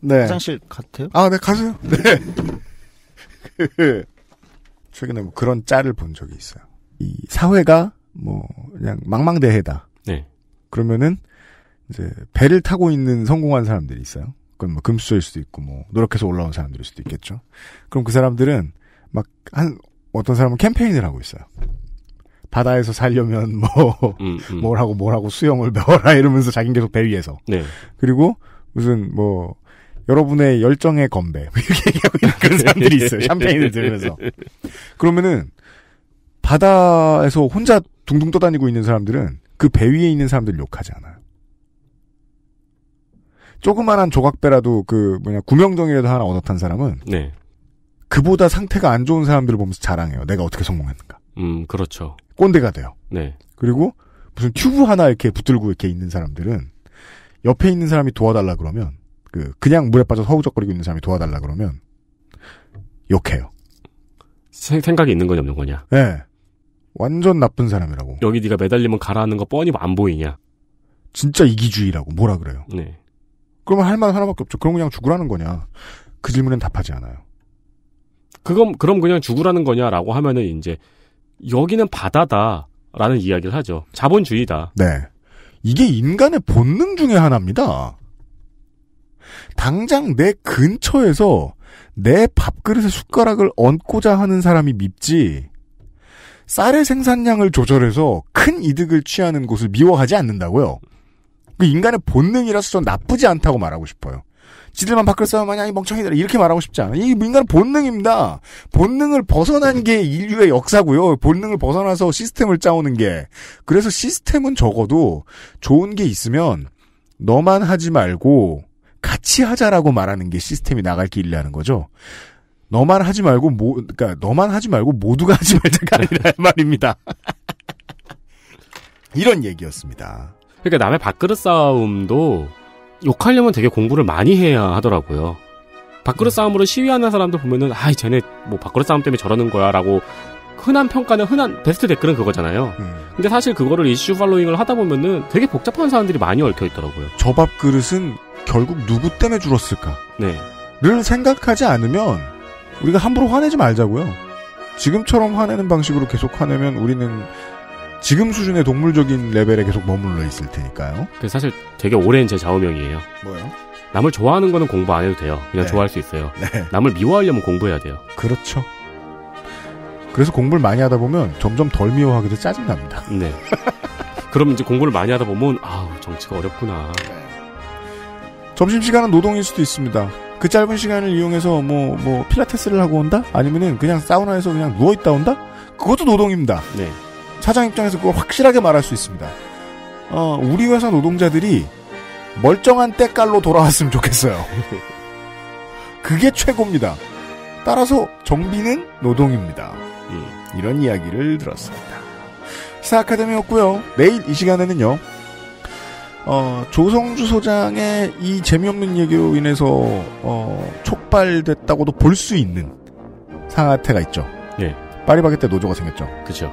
네. 화장실 같아요? 아, 네, 가세요. 네. 그, 최근에 뭐 그런 짤을 본 적이 있어요. 이 사회가 뭐 그냥 망망대해다. 네. 그러면은 이제 배를 타고 있는 성공한 사람들이 있어요. 그건 뭐 금수저일 수도 있고 뭐 노력해서 올라온 사람들일 수도 있겠죠. 그럼 그 사람들은 막 한 어떤 사람은 캠페인을 하고 있어요. 바다에서 살려면 뭐뭘 음, 음. 하고 뭘 하고 수영을 배워라 이러면서 자기 계속 배 위에서. 네. 그리고 무슨 뭐 여러분의 열정의 건배 이렇게 얘기하고 있는 그런 사람들이 있어요. 샴페인을 들으면서. 그러면은 바다에서 혼자 둥둥 떠다니고 있는 사람들은 그 배 위에 있는 사람들 욕하지 않아요. 조그만한 조각배라도 그 뭐냐 구명정이라도 하나 얻어탄 사람은 네. 그보다 상태가 안 좋은 사람들을 보면서 자랑해요. 내가 어떻게 성공했는가. 음, 그렇죠. 꼰대가 돼요. 네. 그리고 무슨 튜브 하나 이렇게 붙들고 이렇게 있는 사람들은 옆에 있는 사람이 도와달라 그러면 그 그냥 물에 빠져 서우적거리고 있는 사람이 도와달라 그러면 욕해요. 세, 생각이 있는 거냐 없는 거냐. 네. 완전 나쁜 사람이라고. 여기 네가 매달리면 가라앉는 거 뻔히 안 보이냐. 진짜 이기주의라고 뭐라 그래요. 네. 그러면 할 말 하나밖에 없죠. 그럼 그냥 죽으라는 거냐? 그 질문엔 답하지 않아요. 그럼 그럼 그냥 죽으라는 거냐라고 하면은 이제 여기는 바다다라는 이야기를 하죠. 자본주의다. 네. 이게 인간의 본능 중의 하나입니다. 당장 내 근처에서 내 밥그릇에 숟가락을 얹고자 하는 사람이 밉지 쌀의 생산량을 조절해서 큰 이득을 취하는 곳을 미워하지 않는다고요. 그 인간의 본능이라서 전 나쁘지 않다고 말하고 싶어요. 지들만 밖을 싸움하냐, 이 멍청이들 이렇게 말하고 싶지 않아. 이 인간은 본능입니다. 본능을 벗어난 게 인류의 역사고요. 본능을 벗어나서 시스템을 짜오는 게. 그래서 시스템은 적어도 좋은 게 있으면 너만 하지 말고 같이 하자라고 말하는 게 시스템이 나갈 길이라는 거죠. 너만 하지 말고 모, 그러니까 너만 하지 말고 모두가 하지 말자가 아니라 말입니다. 이런 얘기였습니다. 그러니까 남의 밥그릇 싸움도 욕하려면 되게 공부를 많이 해야 하더라고요. 밥그릇 네. 싸움으로 시위하는 사람들 보면은 아, 이 쟤네 뭐 밥그릇 싸움 때문에 저러는 거야라고 흔한 평가는 흔한 베스트 댓글은 그거잖아요. 음. 근데 사실 그거를 이슈 팔로잉을 하다 보면은 되게 복잡한 사람들이 많이 얽혀 있더라고요. 저 밥그릇은 결국 누구 때문에 줄었을까? 네. 를 생각하지 않으면 우리가 함부로 화내지 말자고요. 지금처럼 화내는 방식으로 계속 화내면 우리는 지금 수준의 동물적인 레벨에 계속 머물러 있을 테니까요. 그 사실 되게 오랜 제 좌우명이에요. 뭐요? 남을 좋아하는 거는 공부 안 해도 돼요. 그냥 네. 좋아할 수 있어요. 네. 남을 미워하려면 공부해야 돼요. 그렇죠. 그래서 공부를 많이 하다 보면 점점 덜 미워하기도 짜증납니다. 네. 그럼 이제 공부를 많이 하다 보면 아우 정치가 어렵구나. 네. 점심시간은 노동일 수도 있습니다. 그 짧은 시간을 이용해서 뭐, 뭐, 필라테스를 하고 온다? 아니면은 그냥 사우나에서 그냥 누워있다 온다? 그것도 노동입니다. 네. 사장 입장에서 그걸 확실하게 말할 수 있습니다. 어, 우리 회사 노동자들이 멀쩡한 때깔로 돌아왔으면 좋겠어요. 그게 최고입니다. 따라서 정비는 노동입니다. 예, 이런 이야기를 들었습니다. 시사 아카데미였고요. 내일 이 시간에는요. 어, 조성주 소장의 이 재미없는 얘기로 인해서 어, 촉발됐다고도 볼 수 있는 상하태가 있죠. 예. 파리바게뜨 노조가 생겼죠. 그렇죠.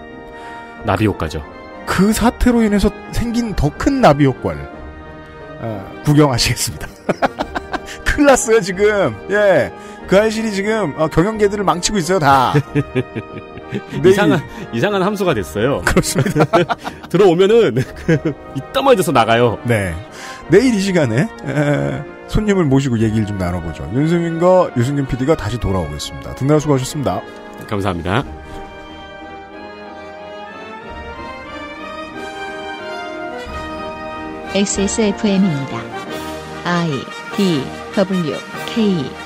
나비 효과죠. 그 사태로 인해서 생긴 더 큰 나비 효과를 어, 구경하시겠습니다. 큰일 났어요 지금. 예, 그 아이실이 지금 어, 경영계들을 망치고 있어요 다. 네. 이상한 이상한 함수가 됐어요. 그렇습니다. 들어오면은 그, 이따만져서 나가요. 네. 내일 이 시간에 에, 손님을 모시고 얘기를 좀 나눠보죠. 윤승민과 유승균 PD가 다시 돌아오겠습니다. 등나라 수고하셨습니다. 감사합니다. XSFM입니다. I D W K